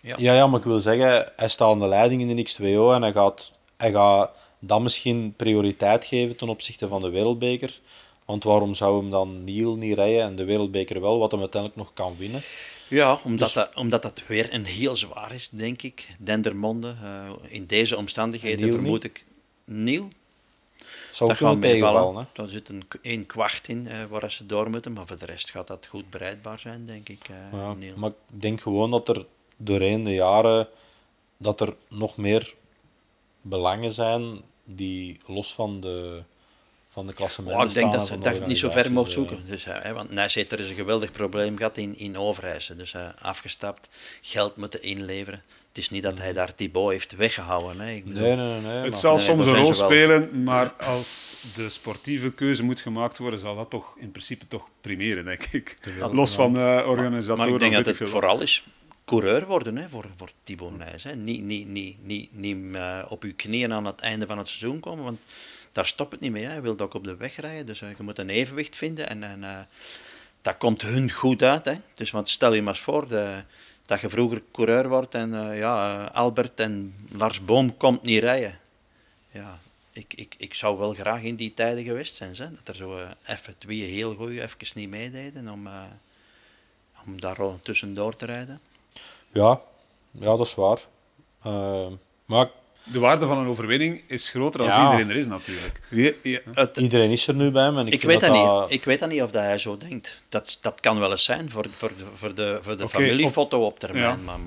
Ja. ja. Ja, maar ik wil zeggen, hij staat aan de leiding in de X2O en hij gaat, hij gaat dan misschien prioriteit geven ten opzichte van de wereldbeker. Want waarom zou hem dan Niel niet rijden en de wereldbeker wel, wat hem uiteindelijk nog kan winnen? Ja, dus- omdat, dat, omdat dat weer een heel zwaar is, denk ik. Dendermonde, uh, in deze omstandigheden vermoed ik Niel. Zou dat gaan meevallen. Daar zit een, een kwart in uh, waar ze door moeten, maar voor de rest gaat dat goed bereidbaar zijn, denk ik. Eh, ja, maar ik denk gewoon dat er doorheen de jaren dat er nog meer belangen zijn die los van de, van de klassementen oh, Ik denk dat ze dat niet zo ver mocht eh, zoeken. Dus, hij, eh, want nou, er is dus een geweldig probleem gehad in, in Overijse. Dus hij eh, afgestapt, geld moeten inleveren. Het is niet dat hij mhm. daar Thibaut heeft weggehouden. Hè. Ik bedoel, nee, nee, nee, het zal soms een rol spelen, maar als de sportieve keuze moet gemaakt worden, zal dat toch in principe toch primeren, denk ik. Los van de organisatoren. maar ik denk dat het vooral is coureur worden hè, voor, voor Thibaut Nijs. Hè. Niet, niet, niet, niet, niet eh, op uw knieën aan het einde van het seizoen komen, want daar stopt het niet mee. Hè. Hij wil ook op de weg rijden, dus eh, je moet een evenwicht vinden. En, en eh, dat komt hun goed uit. Hè. Dus, want stel je maar eens voor dat je vroeger coureur wordt en ja, Albert en Lars Boom komt niet rijden. Ja, ik, ik, ik zou wel graag in die tijden geweest zijn. Hè. Dat er zo even twee heel goeie even niet meededen om, om daar tussendoor te rijden. Ja, ja dat is waar. Ehm, maar... De waarde van een overwinning is groter als iedereen er is, natuurlijk. Iedereen is er nu bij me. ik, ik weet dat, niet, ik weet dat niet of dat hij zo denkt. Dat, dat kan wel eens zijn voor, voor, voor de, voor de familiefoto op, termijn. Maar,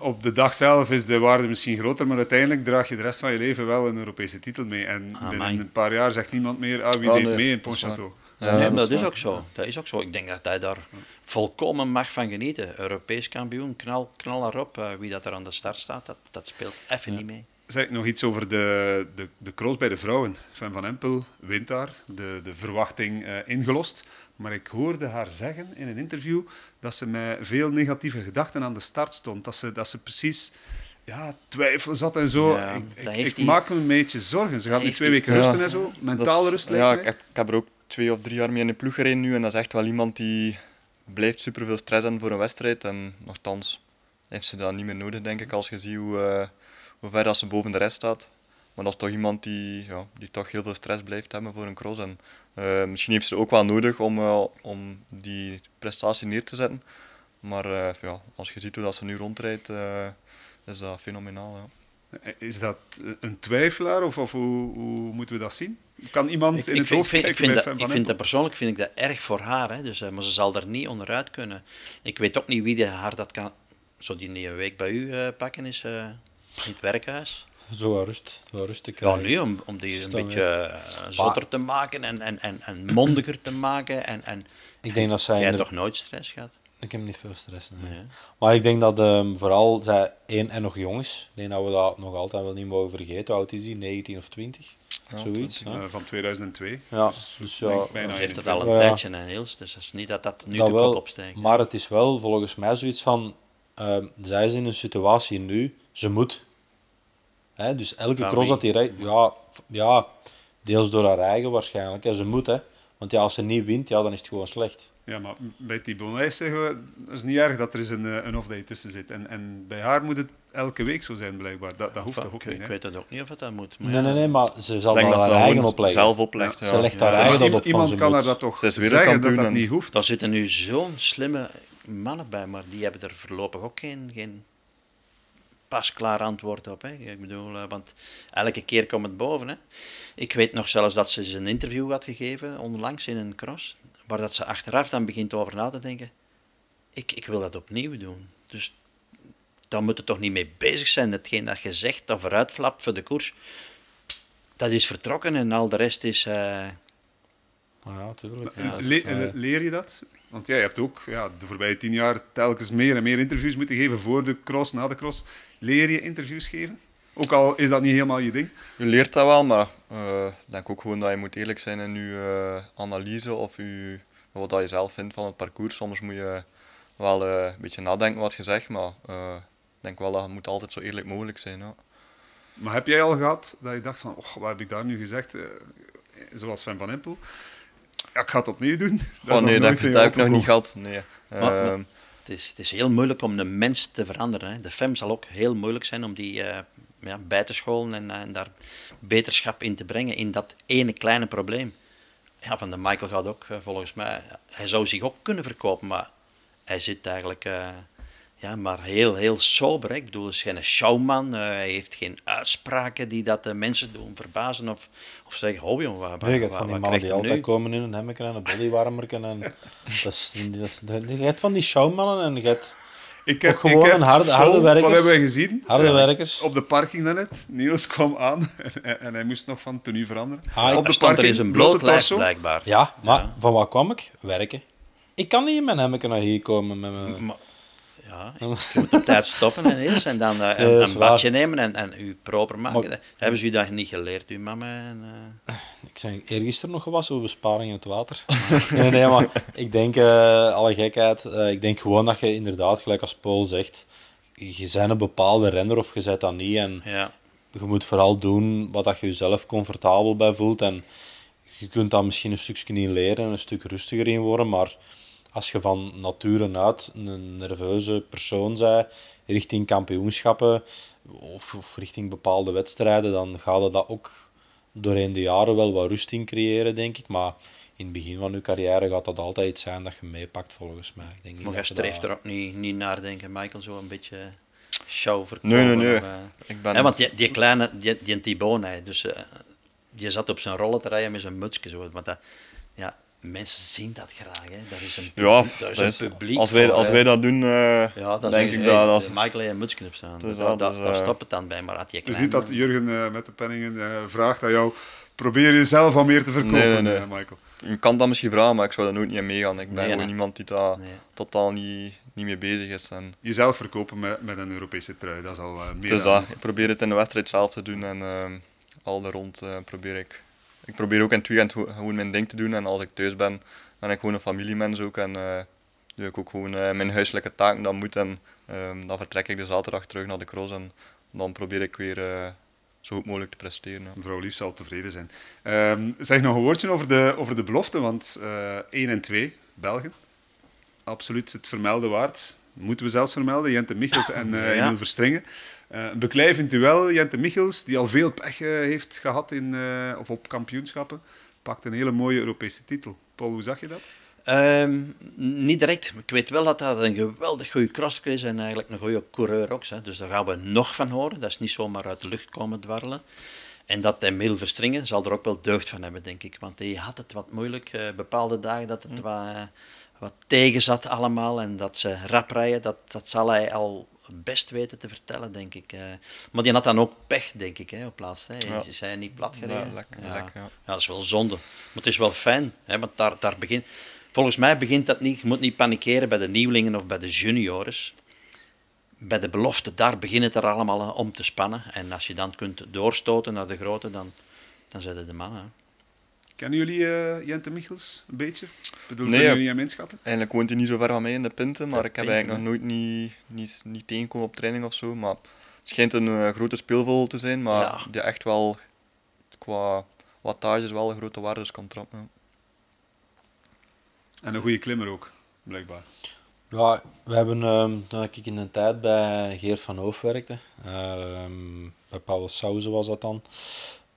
op de dag zelf is de waarde misschien groter, maar uiteindelijk draag je de rest van je leven wel een Europese titel mee. En in ah, binnen een paar jaar zegt niemand meer, ah, wie ah, deed mee in Pontchâteau. nee, dat, is ook zo. Dat is ook zo. Ik denk dat hij daar volkomen mag van genieten. Europees kampioen, knal, knal erop. Eh, wie dat er aan de start staat, dat, dat speelt even niet mee. Zeg ik nog iets over de, de, de cross bij de vrouwen. Van Van Empel wint daar, de, de verwachting eh, ingelost. Maar ik hoorde haar zeggen in een interview dat ze met veel negatieve gedachten aan de start stond. Dat ze, dat ze precies ja, twijfel zat en zo. ik, maak me een beetje zorgen. Ze gaat nu twee weken rusten en zo, mentaal rustig. rust. Ja, ik, ik, heb er ook twee of drie jaar mee in de ploeg gereden nu. En dat is echt wel iemand die blijft superveel stress aan voor een wedstrijd. En nogthans heeft ze dat niet meer nodig, denk ik, als je ziet hoe, eh, hoe ver ze boven de rest staat. Maar dat is toch iemand die, ja, die toch heel veel stress blijft hebben voor een cross. En, eh, misschien heeft ze ook wel nodig om, eh, om die prestatie neer te zetten. Maar ja, als je ziet hoe dat ze nu rondrijdt, is dat fenomenaal. Ja. Is dat een twijfelaar of, of hoe, moeten we dat zien? Kan iemand in het ik, hoofd ik vind, kijken ik vind, dat, Persoonlijk vind ik dat erg voor haar, hè, dus, eh, maar ze zal er niet onderuit kunnen. Ik weet ook niet wie de haar dat kan... Zo die niet een week bij u uh, pakken is uh, in het werkhuis? Zo rust, zo rustig. Ja, nu om, om die een beetje zotter te maken en, en, en, en mondiger te maken. En, en, ik denk dat zij jij toch nooit stress gaat? Ik heb niet veel stress. Maar ik denk dat ehm, vooral zij één en nog is. Ik denk dat we dat nog altijd wel niet mogen vergeten. Hoe oud is hij? 19 of 20? Zoiets. Eh, van 2002. Ja, dus, dus ja, bijna heeft het al een tijdje en heels. Dus is niet dat dat nu de kop opsteekt. Maar het is wel volgens mij zoiets van. Ehm, zij is in een situatie nu, ze moet. Hè? Dus elke cross dat hij rijdt, ja, ja, deels door haar eigen waarschijnlijk. Hè? Ze moet, hè? Want ja, als ze niet wint, ja, dan is het gewoon slecht. Ja, maar bij die zeggen we, het is niet erg dat er eens een, eh, een off-day tussen zit. En, en bij haar moet het elke week zo zijn, blijkbaar. Dat, dat hoeft toch ook ik, niet, Ik weet het ook niet of het dat moet. Maar nee, nee, nee, maar ze zal haar, haar eigen opleggen. Zelf opleggen. Ze legt haar ja. eigen op, op Iemand kan haar dat toch zeggen dat dat niet hoeft. Daar zitten nu zo'n slimme mannen bij, maar die hebben er voorlopig ook geen... geen pasklaar antwoord op. Hè. Ik bedoel, eh, want elke keer komt het boven. Hè. Ik weet nog zelfs dat ze eens een interview had gegeven, onlangs in een cross maar dat ze achteraf dan begint over na te denken, ik, ik wil dat opnieuw doen. Dus dan moet je toch niet mee bezig zijn. Hetgeen dat je zegt, dat vooruitflapt voor de koers, dat is vertrokken en al de rest is... Eh, ja, tuurlijk. Eh, leer je dat? Want jij hebt ook ja, de voorbije tien jaar telkens meer en meer interviews moeten geven voor de cross, na de cross. Leer je interviews geven? Ook al is dat niet helemaal je ding. Je leert dat wel, maar eh, ik denk ook gewoon dat je moet eerlijk zijn in je uh, analyse of je, wat dat je zelf vindt van het parcours. Soms moet je wel eh, een beetje nadenken wat je zegt, maar ik denk wel dat het moet altijd zo eerlijk mogelijk zijn. Maar heb jij al gehad dat je dacht van, wat heb ik daar nu gezegd? zoals Sven van Impel. Ja, ik ga het opnieuw doen. Dat oh, nee, dat, heb ik nog niet gehad. Nee. Ehm, het, is, het is heel moeilijk om de mens te veranderen. Hè. De fem zal ook heel moeilijk zijn om die bij te scholen en, eh, en, daar beterschap in te brengen in dat ene kleine probleem. Ja, van de Michael gaat ook, eh, volgens mij, hij zou zich ook kunnen verkopen, maar hij zit eigenlijk eh, ja, maar heel, heel sober. Ik bedoel, hij is geen showman, hij heeft geen uitspraken die dat de mensen doen verbazen of, of zeggen, hobby oh, jong, waar, waar, nee, van die mannen die altijd komen in een hemmerken en een bodywarmer en... dat is, dat, dat, van die showmannen en je ik heb, gewoon ik harde, harde oh, werkers. Wat hebben we gezien? Harde werkers. Op de parking daarnet. Niels kwam aan en, en hij moest nog van tenue veranderen. Ah, op de parking, er is een blote lijst, blijkbaar. Ja, maar van wat kwam ik? Werken. Ik kan niet in mijn hemmetje naar hier komen met mijn je moet op tijd stoppen en eerst en dan eh, een, badje nemen en, en u proper maken. Hebben ze u dat niet geleerd, uw mama? En, eh? Ik zei eergisteren nog gewassen over besparing in het water. nee, nee, maar ik denk, eh, alle gekheid, ik denk gewoon dat je inderdaad, gelijk als Paul zegt, je bent een bepaalde renner of je bent dat niet. En ja. je moet vooral doen wat dat je jezelf comfortabel bij voelt. En je kunt daar misschien een stukje niet leren en een stuk rustiger in worden, maar als je van nature uit een nerveuze persoon zij richting kampioenschappen of, richting bepaalde wedstrijden, dan gaat dat ook doorheen de jaren wel wat rust in creëren, denk ik. Maar in het begin van je carrière gaat dat altijd iets zijn dat je meepakt, volgens mij. Ik denk maar jij streeft er ook niet, niet naar, denken, Michael, zo een beetje show verkopen. Nee, nee, nee. Eh, ik ben... Ja, want die, die kleine, die, die Thibaut, dus, uh, die zat op zijn rollen te rijden met zijn mutsje. Zo, want dat, eh, ja, mensen zien dat graag. Hè. Dat is een, ja, dat is een publiek. Als wij, als wij dat doen, eh, ja, denk ik dat dat... Als... Michael en Mutsknips aan. Dus dat, dat, dus, daar eh, stopt het dan bij. Maar had je klein, dus niet dat Jurgen eh, met de penningen vraagt aan jou... Probeer jezelf al meer te verkopen, nee, nee. Michael. Je kan dat misschien vragen, maar ik zou daar nooit niet meegaan. Ik ben nee, gewoon niemand die daar totaal niet, niet mee bezig is. En... Jezelf verkopen met, met een Europese trui, dat is al meer Dus dat, ik probeer het in de wedstrijd zelf te doen en al de rond probeer ik ik probeer ook in het weekend gewoon mijn ding te doen. En als ik thuis ben, dan ben ik gewoon een familiemens ook. En eh, doe ik ook gewoon eh, mijn huiselijke taken dan moet. En ehm, dan vertrek ik de zaterdag terug naar de cross. En dan probeer ik weer eh, zo goed mogelijk te presteren. Mevrouw Lies zal tevreden zijn. Ehm, zeg nog een woordje over de, over de belofte, want 1 en 2, Belgen, absoluut het vermelden waard moeten we zelfs vermelden, Jente Michels en uh, ja. Emil Verstrengen. Uh, eh, een beklijvend duel, Jente Michels, die al veel pech eh, heeft gehad in, of op kampioenschappen, pakt een hele mooie Europese titel. Paul, hoe zag je dat? Ehm, niet direct. Ik weet wel dat dat een geweldig goede crosser is en eigenlijk een goede coureur ook. Hè. Dus daar gaan we nog van horen. Dat is niet zomaar uit de lucht komen dwarrelen. En dat Emil Verstringen zal er ook wel deugd van hebben, denk ik. Want hij had het wat moeilijk. bepaalde dagen dat het mm. wat wat tegen zat allemaal en dat ze rap rijden, dat, dat zal hij al best weten te vertellen, denk ik. Eh. maar die had dan ook pech, denk ik, hè, op plaats. Hè. Ja. zijn niet plat gereden? Ja, lekker, Lekker, ja. dat is wel zonde. Maar het is wel fijn, hè, want daar, daar begint... Volgens mij begint dat niet... Je moet niet panikeren bij de nieuwelingen of bij de juniors. Bij de belofte, daar begint het er allemaal om te spannen. En als je dan kunt doorstoten naar de grote, dan, dan zijn het de mannen. Kennen jullie uh, Jente Michels een beetje? Bedoel, nee, je niet aan inschatten? Eigenlijk woont hij niet zo ver van mij in de Pinten, maar ik heb eigenlijk nog nooit niet, niet, niet tegenkomen op training of zo. Maar het schijnt een eh, grote speelvogel te zijn, maar die echt wel qua wattages wel een grote waarde dus kan trappen. En een goede klimmer ook, blijkbaar. Ja, we hebben, ehm, toen ik in de tijd bij Geert van Hoof werkte, ehm, bij Paul Sauze was dat dan,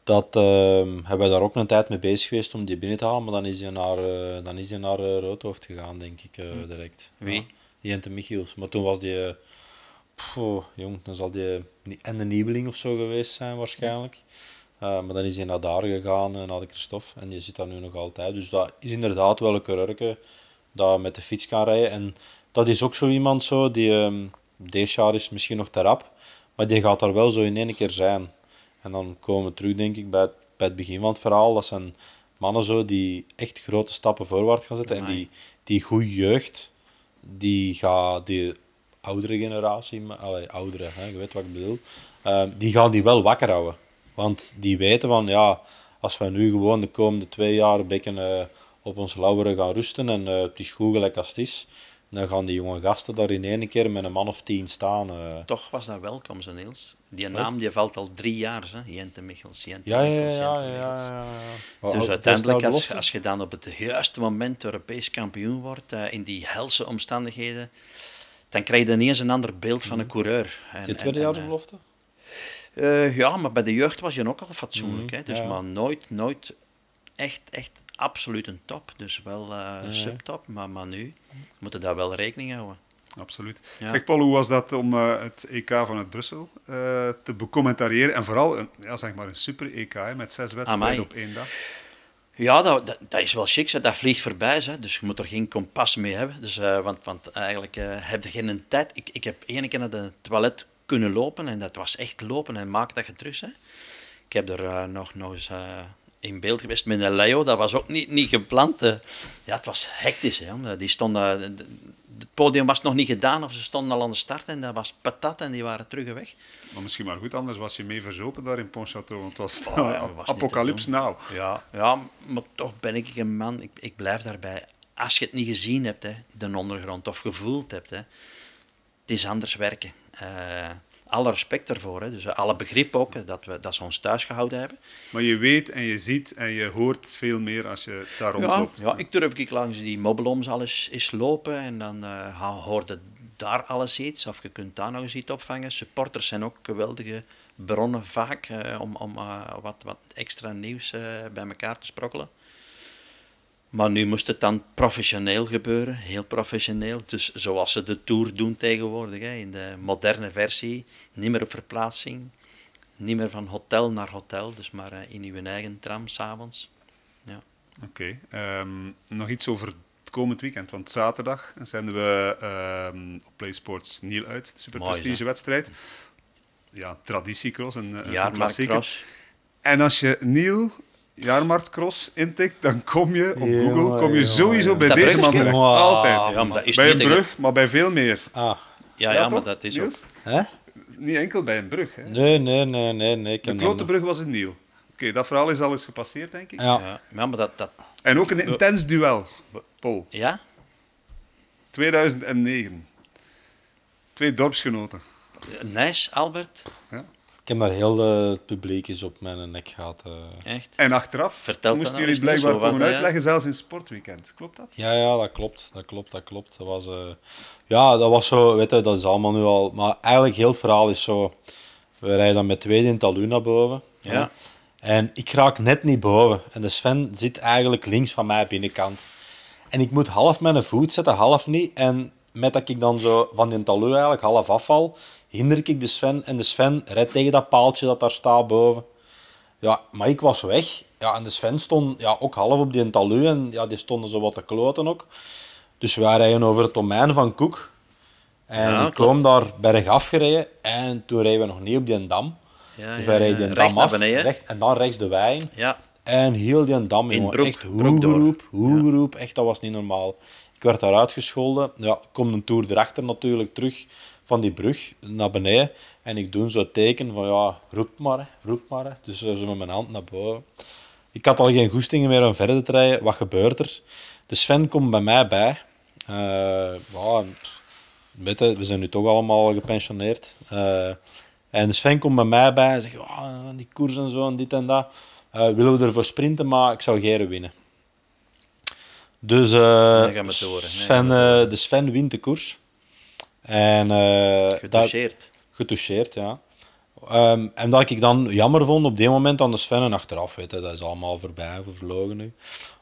dat uh, hebben we daar ook een tijd mee bezig geweest om die binnen te halen, maar dan is hij naar, eh, dan is hij naar uh, eh, Roodhoofd gegaan, denk ik, eh, hm. direct. Wie? Ja, die Jente Michiels. Maar toen was die... Pooh, jong, dan zal die en de niebeling of zo geweest zijn waarschijnlijk. Hm. maar dan is hij naar daar gegaan, naar de Christophe, en die zit daar nu nog altijd. Dus dat is inderdaad wel een kururke dat met de fiets kan rijden. En dat is ook zo iemand zo, die... Um, deze jaar is misschien nog te rap, maar die gaat daar wel zo in één keer zijn. En dan komen we terug, denk ik, bij het, bij het begin van het verhaal. Dat zijn mannen zo die echt grote stappen voorwaarts gaan zetten. En die, die goede jeugd, die gaat die oudere generatie, allee, oudere, hè, je weet wat ik bedoel, ehm, die gaan die wel wakker houden. Want die weten van, ja, als we nu gewoon de komende twee jaar bekken uh, eh, op onze lauweren gaan rusten en uh, het is goed als het is, dan gaan die jonge gasten daar in één keer met een man of tien staan. Eh. Toch was dat welkom, zijn Niels. Die naam die valt al drie jaar, hè? Jente Michels, Jente ja, Michels, ja, ja, Ja, ja, Dus uiteindelijk, nou als, als je dan op het juiste moment Europees kampioen wordt, eh, in die helse omstandigheden, dan krijg je dan eens een ander beeld van een mhm. coureur. En, je tweede jaar eh, de eh, ja, maar bij de jeugd was je ook al fatsoenlijk. Mhm, hè? Dus maar nooit, nooit echt, echt absoluut een top. Dus wel uh, subtop, maar, maar nu moeten daar wel rekening houden. Absoluut. Zeg Paul, hoe was dat om eh, het EK vanuit Brussel eh, te becommentariëren? En vooral een, ja, zeg maar een super EK met zes wedstrijden op één dag. Ja, dat, dat, is wel chic. Dat vliegt voorbij, hè. dus je moet er geen kompas mee hebben. Dus, eh, want, want eigenlijk heb je geen tijd. Ik, ik heb één keer naar de toilet kunnen lopen en dat was echt lopen en maakte dat je terug hè. Ik heb er nog, nog in beeld geweest met een Leo. Dat was ook niet, niet gepland. ja, het was hectisch. Hè. Die stonden het podium was nog niet gedaan of ze stonden al aan de start en dat was patat en die waren terug weg. Maar misschien maar goed, anders was je mee verzopen daar in Pontchâteau, want het was, oh, ja, apocalyps nou. Ja, maar toch ben ik een man, ik, ik blijf daarbij. Als je het niet gezien hebt, hè, de ondergrond, of gevoeld hebt, hè, het is anders werken. Eh, alle respect daarvoor. Hè. Dus eh, alle begrip ook, dat, we, dat ze ons thuis gehouden hebben. Maar je weet en je ziet en je hoort veel meer als je daar rondloopt. Ja, ik durf ik langs die mobbeloms alles eens lopen en dan uh, hoorde daar alles iets. Of je kunt daar nog eens iets opvangen. Supporters zijn ook geweldige bronnen vaak eh, om, om wat, wat extra nieuws bij elkaar te sprokkelen. Maar nu moest het dan professioneel gebeuren, heel professioneel. Dus zoals ze de Tour doen tegenwoordig, hè, in de moderne versie. Niet meer op verplaatsing, niet meer van hotel naar hotel, dus maar eh, in uw eigen tram s'avonds. Ja. Oké, ehm, nog iets over het komend weekend, want zaterdag zenden we um, op PlaySports Niel uit, super superprestige-wedstrijd. Ja, traditiecross, een, een klassieker. En als je Niel jaarmarktcross intikt, dan kom je op Google kom je sowieso bij deze man Altijd. Ja, ah, maar dat is bij een brug, maar bij veel meer. Ah. Ja, ja, maar dat is ook... Hè? Niet enkel bij een brug. Hè? Nee, nee, nee. nee, nee de grote brug was een Niel. Oké, dat verhaal is al eens gepasseerd, denk ik. Ja, maar dat, dat... En ook een intens duel, Paul. Ja? 2009. Twee dorpsgenoten. Nijs, nice, Albert. Ja. Ik heb daar heel eh, het publiek is op mijn nek gehad. Uh. Echt? En achteraf moesten nou jullie blijkbaar komen uitleggen, zelfs in sportweekend. Klopt dat? Ja, ja, dat klopt. Dat klopt, dat klopt. Dat was, eh, ja, dat was zo, weet dat is allemaal nu al... Maar eigenlijk heel het verhaal is zo... We rijden dan met tweede in Talu naar boven. Ja. En ik raak net niet boven. En de Sven zit eigenlijk links van mij binnenkant. En ik moet half mijn voet zetten, half niet. En met dat ik dan zo van die Talu eigenlijk half afval hinder ik de Sven. En de Sven redt tegen dat paaltje dat daar staat boven. Ja, maar ik was weg. Ja, en de Sven stond ja, ook half op die talu. En ja, die stonden zo wat te kloten ook. Dus wij rijden over het domein van Koek. En ik kwam daar bergaf gereden. En toen reden we nog niet op die dam. Ja, dus wij rijden die dam af. en dan rechts de wijn. Ja. En heel die dam, in. Broek, echt hoegeroep, hoegeroep. Echt, dat was niet normaal. Ik werd daar gescholden. Ja, kom een toer erachter natuurlijk terug van die brug naar beneden. En ik doe zo teken van ja, roep maar, roep maar. Dus eh, zo met mijn hand naar boven. Ik had al geen goestingen meer om verder te rijden. Wat gebeurt er? De Sven komt bij mij bij. Eh, ja, we zijn nu toch allemaal gepensioneerd. Eh, en en Sven komt bij mij bij en zegt, oh, die koers en zo en dit en dat. willen we ervoor sprinten, maar ik zou Geren winnen. Dus Sven, de Sven wint de koers. En, eh, getoucheerd. getoucheerd, ja. Ehm, en dat ik dan jammer vond op dit moment aan de Sven en achteraf, weet je, dat is allemaal voorbij, vervlogen nu.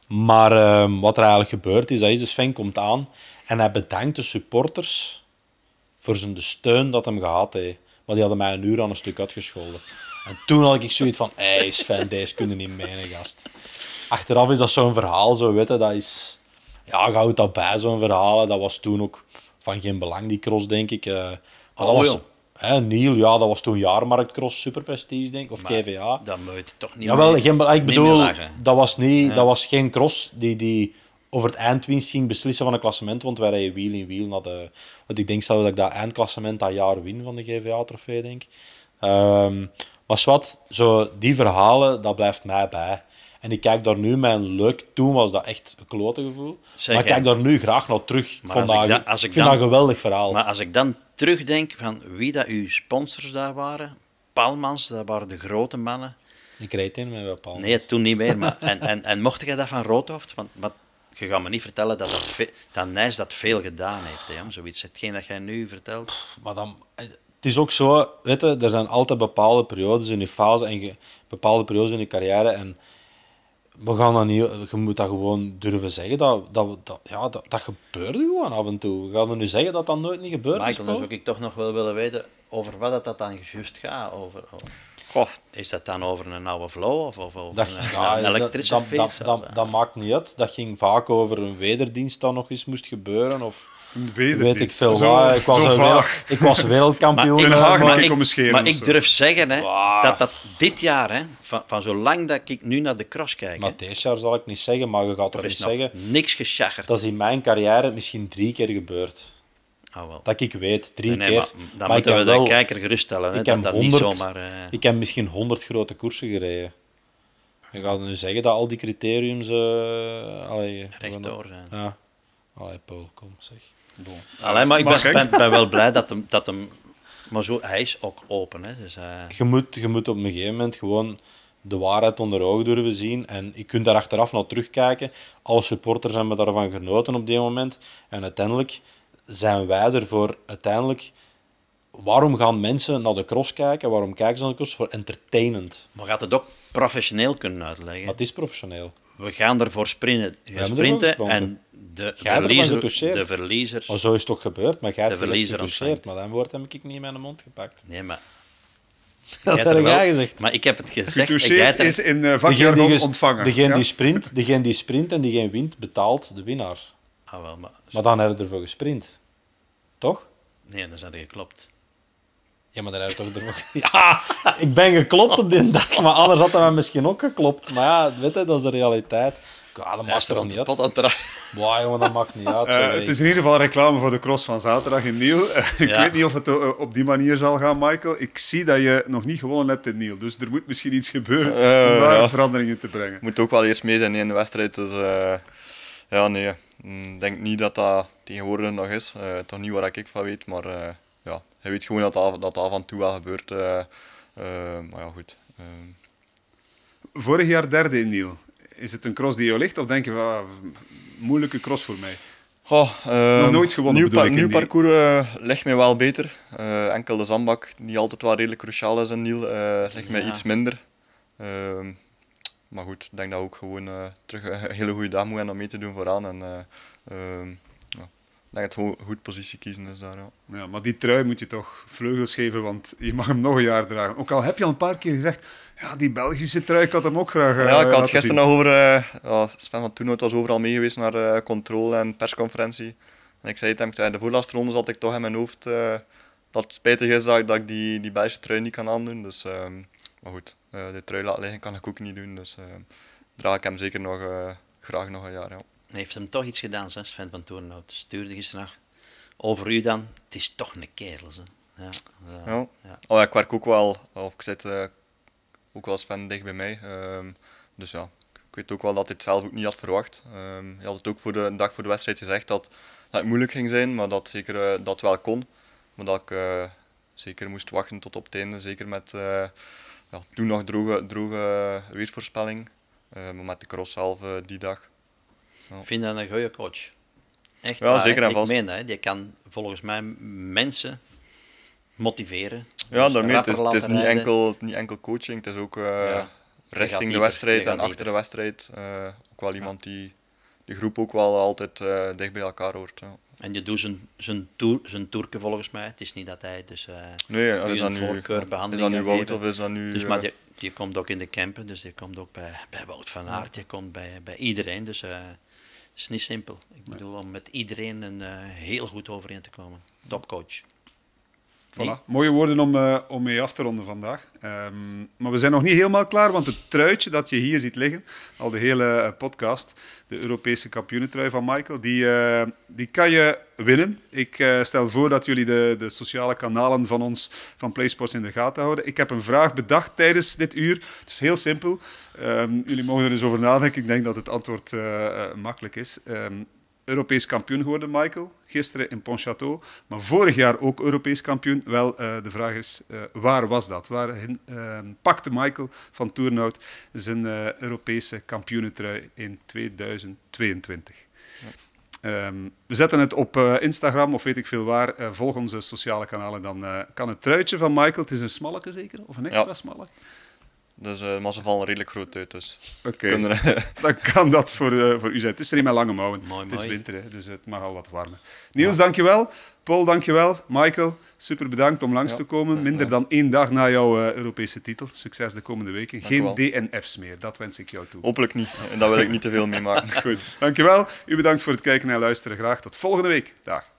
Maar ehm, wat er eigenlijk gebeurt is, dat is de Sven komt aan en hij bedankt de supporters voor zijn de steun dat hem gehad heeft. Maar die hadden mij een uur aan een stuk uitgescholden. En toen had ik zoiets van, hé Sven, deze kunnen niet menen, gast. Achteraf is dat zo'n verhaal, zo, weet je, dat is... Ja, je houdt dat bij, zo'n verhaal. Dat was toen ook van geen belang, die cross, denk ik. Eh, maar dat oh, was... Hè, Niel, ja, dat was toen jaarmarktcross, superprestige, denk ik, of GVA. Dat moet toch niet Jawel, meer, geen, ik bedoel, dat was, niet, dat was geen cross die, die over het eindwinst ging beslissen van een klassement, want wij rijden wiel in wiel naar de... Want ik denk zou dat ik dat eindklassement dat jaar win van de GVA-trofee, denk ehm, maar wat, zo, die verhalen, dat blijft mij bij. En ik kijk daar nu mijn leuk. Toen was dat echt een klote gevoel. maar ik kijk daar nu graag naar terug. Maar vandaag. Als ik, dan, vind dat een geweldig verhaal. Maar als ik dan terugdenk van wie dat uw sponsors daar waren. Palmans, dat waren de grote mannen. Ik reed in met Palmans. Nee, toen niet meer. Maar, en, en, en mocht jij dat van Roodhoofd? Want, maar je gaat me niet vertellen dat, dat, dat Nijs dat veel gedaan heeft. Hè, zoiets. Hetgeen dat jij nu vertelt. maar dan, het is ook zo, weet je, er zijn altijd bepaalde periodes in je fase en bepaalde periodes in je carrière. En we gaan dat niet, je moet dat gewoon durven zeggen. Dat, dat, dat, ja, dat, dat gebeurde gewoon af en toe. We gaan er nu zeggen dat dat nooit niet gebeurt. Michael, dan zou ik toch nog wel willen weten over wat dat, dat dan juist gaat. Over, is dat dan over een oude flow of, over een, ja, een, elektrische fiets dat, dat, maakt niet uit. Dat ging vaak over een wederdienst dat nog eens moest gebeuren. Of Weet, ik veel waar. Ik was, wereld, ik was wereldkampioen. maar, eh, ik, durf zeggen hè, dat dat dit jaar, hè, van, van zolang dat ik nu naar de cross kijk... Maar dit jaar zal ik niet zeggen, maar je gaat toch niet zeggen... niks geschacherd. Dat is in mijn carrière misschien drie keer gebeurd. Ah, wel. Dat ik weet, drie keer. Maar, dan moeten we wel, de kijker geruststellen. Hè, ik, heb dat 100, niet zomaar, eh, ik heb misschien honderd grote koersen gereden. Je gaat nu zeggen dat al die criteriums... Uh, allee, Rechtdoor zijn. Ja. Allee, Paul, kom zeg. Bon. maar ik ben, wel blij dat hem, dat hem... Maar zo, hij is ook open. Hè, dus, eh. je, moet, je moet op een gegeven moment gewoon de waarheid onder ogen durven zien. En je kunt daar achteraf naar terugkijken. Alle supporters hebben daarvan genoten op dit moment. En uiteindelijk zijn wij ervoor uiteindelijk... Waarom gaan mensen naar de cross kijken? Waarom kijken ze naar de cross? Voor entertainend Maar gaat het ook professioneel kunnen uitleggen? wat het is professioneel. We gaan ervoor sprinten. sprinten en de verliezer, de verliezer... zo is het toch gebeurd, maar jij hebt verliezer maar dan woord heb ik niet in mijn mond gepakt. Nee, maar... Dat heb ik gezegd. Maar ik heb het gezegd. Getoucheerd is in uh, vakjargon ontvangen. Degene, die sprint, degene die sprint en diegene wint, betaalt de winnaar. Ah, wel, maar... maar dan hebben we ervoor gesprint. Toch? Nee, dan zijn er geklopt. Ja, maar daar heb we toch ervoor... Ja, ik ben geklopt op die dag, maar anders had hij misschien ook geklopt. Maar ja, weet je, dat is de realiteit. Ja, dat van er niet Pad aan dat maakt niet uit. Eh, het is in ieder geval reclame voor de cross van zaterdag in Niel. ik weet niet of het eh, op die manier zal gaan, Michael. Ik zie dat je nog niet gewonnen hebt in Niel. Dus er moet misschien iets gebeuren eh, om daar ja. veranderingen te brengen. Moet ook wel eerst mee zijn in de wedstrijd. Dus ja, nee. Mm, ik denk niet dat dat tegenwoordig nog is. toch niet waar ik van weet. Maar ja, je weet gewoon dat dat, dat af en toe wel gebeurt. maar ja, goed. Vorig jaar derde in Niel is het een cross die jou ligt? Of denk je, wel ah, moeilijke cross voor mij? Oh, uh, Nog nooit gewonnen, Nieuw, ik, nieuw parcours eh, legt ligt mij wel beter. Eh, enkel de zandbak, die altijd wel redelijk cruciaal is in Niel, eh, ligt mij iets minder. Ehm, maar goed, ik denk dat ook gewoon terug een hele goede dag moet hebben om mee te doen vooraan. En, ehm, Ik denk dat het goed positie kiezen is daar. Ja. ja. maar die trui moet je toch vleugels geven, want je mag hem nog een jaar dragen. Ook al heb je al een paar keer gezegd, ja, die Belgische trui, ik had hem ook graag. ja, ik eh, had gisteren nog over. Eh, Sven van Toenhout was overal mee geweest naar eh, controle en persconferentie. En ik zei het hem, ik zei, de voorlaatste ronde zat ik toch in mijn hoofd dat het spijtig is dat, ik die, die Belgische trui niet kan aandoen. Dus, ehm, maar goed, de trui laten liggen kan ik ook niet doen. Dus ehm, draag ik hem zeker nog, graag nog een jaar. Ja. Heeft hem toch iets gedaan, zeg, Sven van Toenhout? Stuurde gisteravond. Over u dan, het is toch een kerel. Hè? Ja, ja. Oh, ja. ik werk ook wel, of ik zit ook wel fan dicht bij mij. Ehm, dus ja, ik weet ook wel dat ik het zelf ook niet had verwacht. Um, had het ook voor de, een dag voor de wedstrijd gezegd dat, dat het moeilijk ging zijn, maar dat zeker eh, dat wel kon. Maar dat ik eh, zeker moest wachten tot op het einde, zeker met eh, ja, toen nog droge, droge weersvoorspelling. Ehm, maar met de cross zelf die dag. Ja. je vind dat een goede coach. Echt ja, waar, zeker en vast. Ik meen hè, die kan volgens mij mensen motiveren. Ja, dus daarmee. Het is, het is niet, enkel, niet enkel coaching, het is ook eh, richting de wedstrijd en achter de wedstrijd. Eh, ook wel iemand die de groep ook wel altijd eh, dicht bij elkaar hoort. Ja. En je doet zijn, zijn, zijn toerke volgens mij. Het is niet dat hij dus uh, nee, is dat nu, voorkeur Is dat nu Wout of is dat nu... Dus, maar je, je komt ook in de campen, dus je komt ook bij, bij Wout van Aert, je komt bij, bij iedereen. Dus het is niet simpel. Ik bedoel, om met iedereen een, heel goed overeen te komen. Topcoach. Voilà. Mooie woorden om, eh, om mee af te ronden vandaag. Ehm, maar we zijn nog niet helemaal klaar, want het truitje dat je hier ziet liggen, al de hele eh, podcast, de Europese kampioenentrui van Michael, die, eh, die kan je winnen. Ik stel voor dat jullie de, de sociale kanalen van ons, van PlaySports, in de gaten houden. Ik heb een vraag bedacht tijdens dit uur. Het is heel simpel. Ehm, jullie mogen er eens over nadenken. Ik denk dat het antwoord makkelijk is. Ehm, Europees kampioen geworden, Michael. Gisteren in Pontchâteau. Maar vorig jaar ook Europees kampioen. Wel, eh, de vraag is, eh, waar was dat? Waar uh, pakte Michael van Toernout zijn Europese kampioenentrui in 2022? Ehm, we zetten het op Instagram of weet ik veel waar. volg onze sociale kanalen, dan kan het truitje van Michael. Het is een smalleke zeker? Of een extra ja. smalle? Dus uh, maar ze vallen redelijk groot uit. Dus. Oké, dan kan dat voor, eh, voor u zijn. Het is er niet lange mouwen. het is winter, hè, dus het mag al wat warmer. Niels, dankjewel. Paul, dankjewel. Michael, super bedankt om langs te komen. Minder dan één dag na jouw eh, Europese titel. Succes de komende weken. Geen DNF's meer, dat wens ik jou toe. Hopelijk niet, en daar wil ik niet te veel mee maken. Goed, dankjewel. U bedankt voor het kijken en luisteren. Graag tot volgende week. Dag.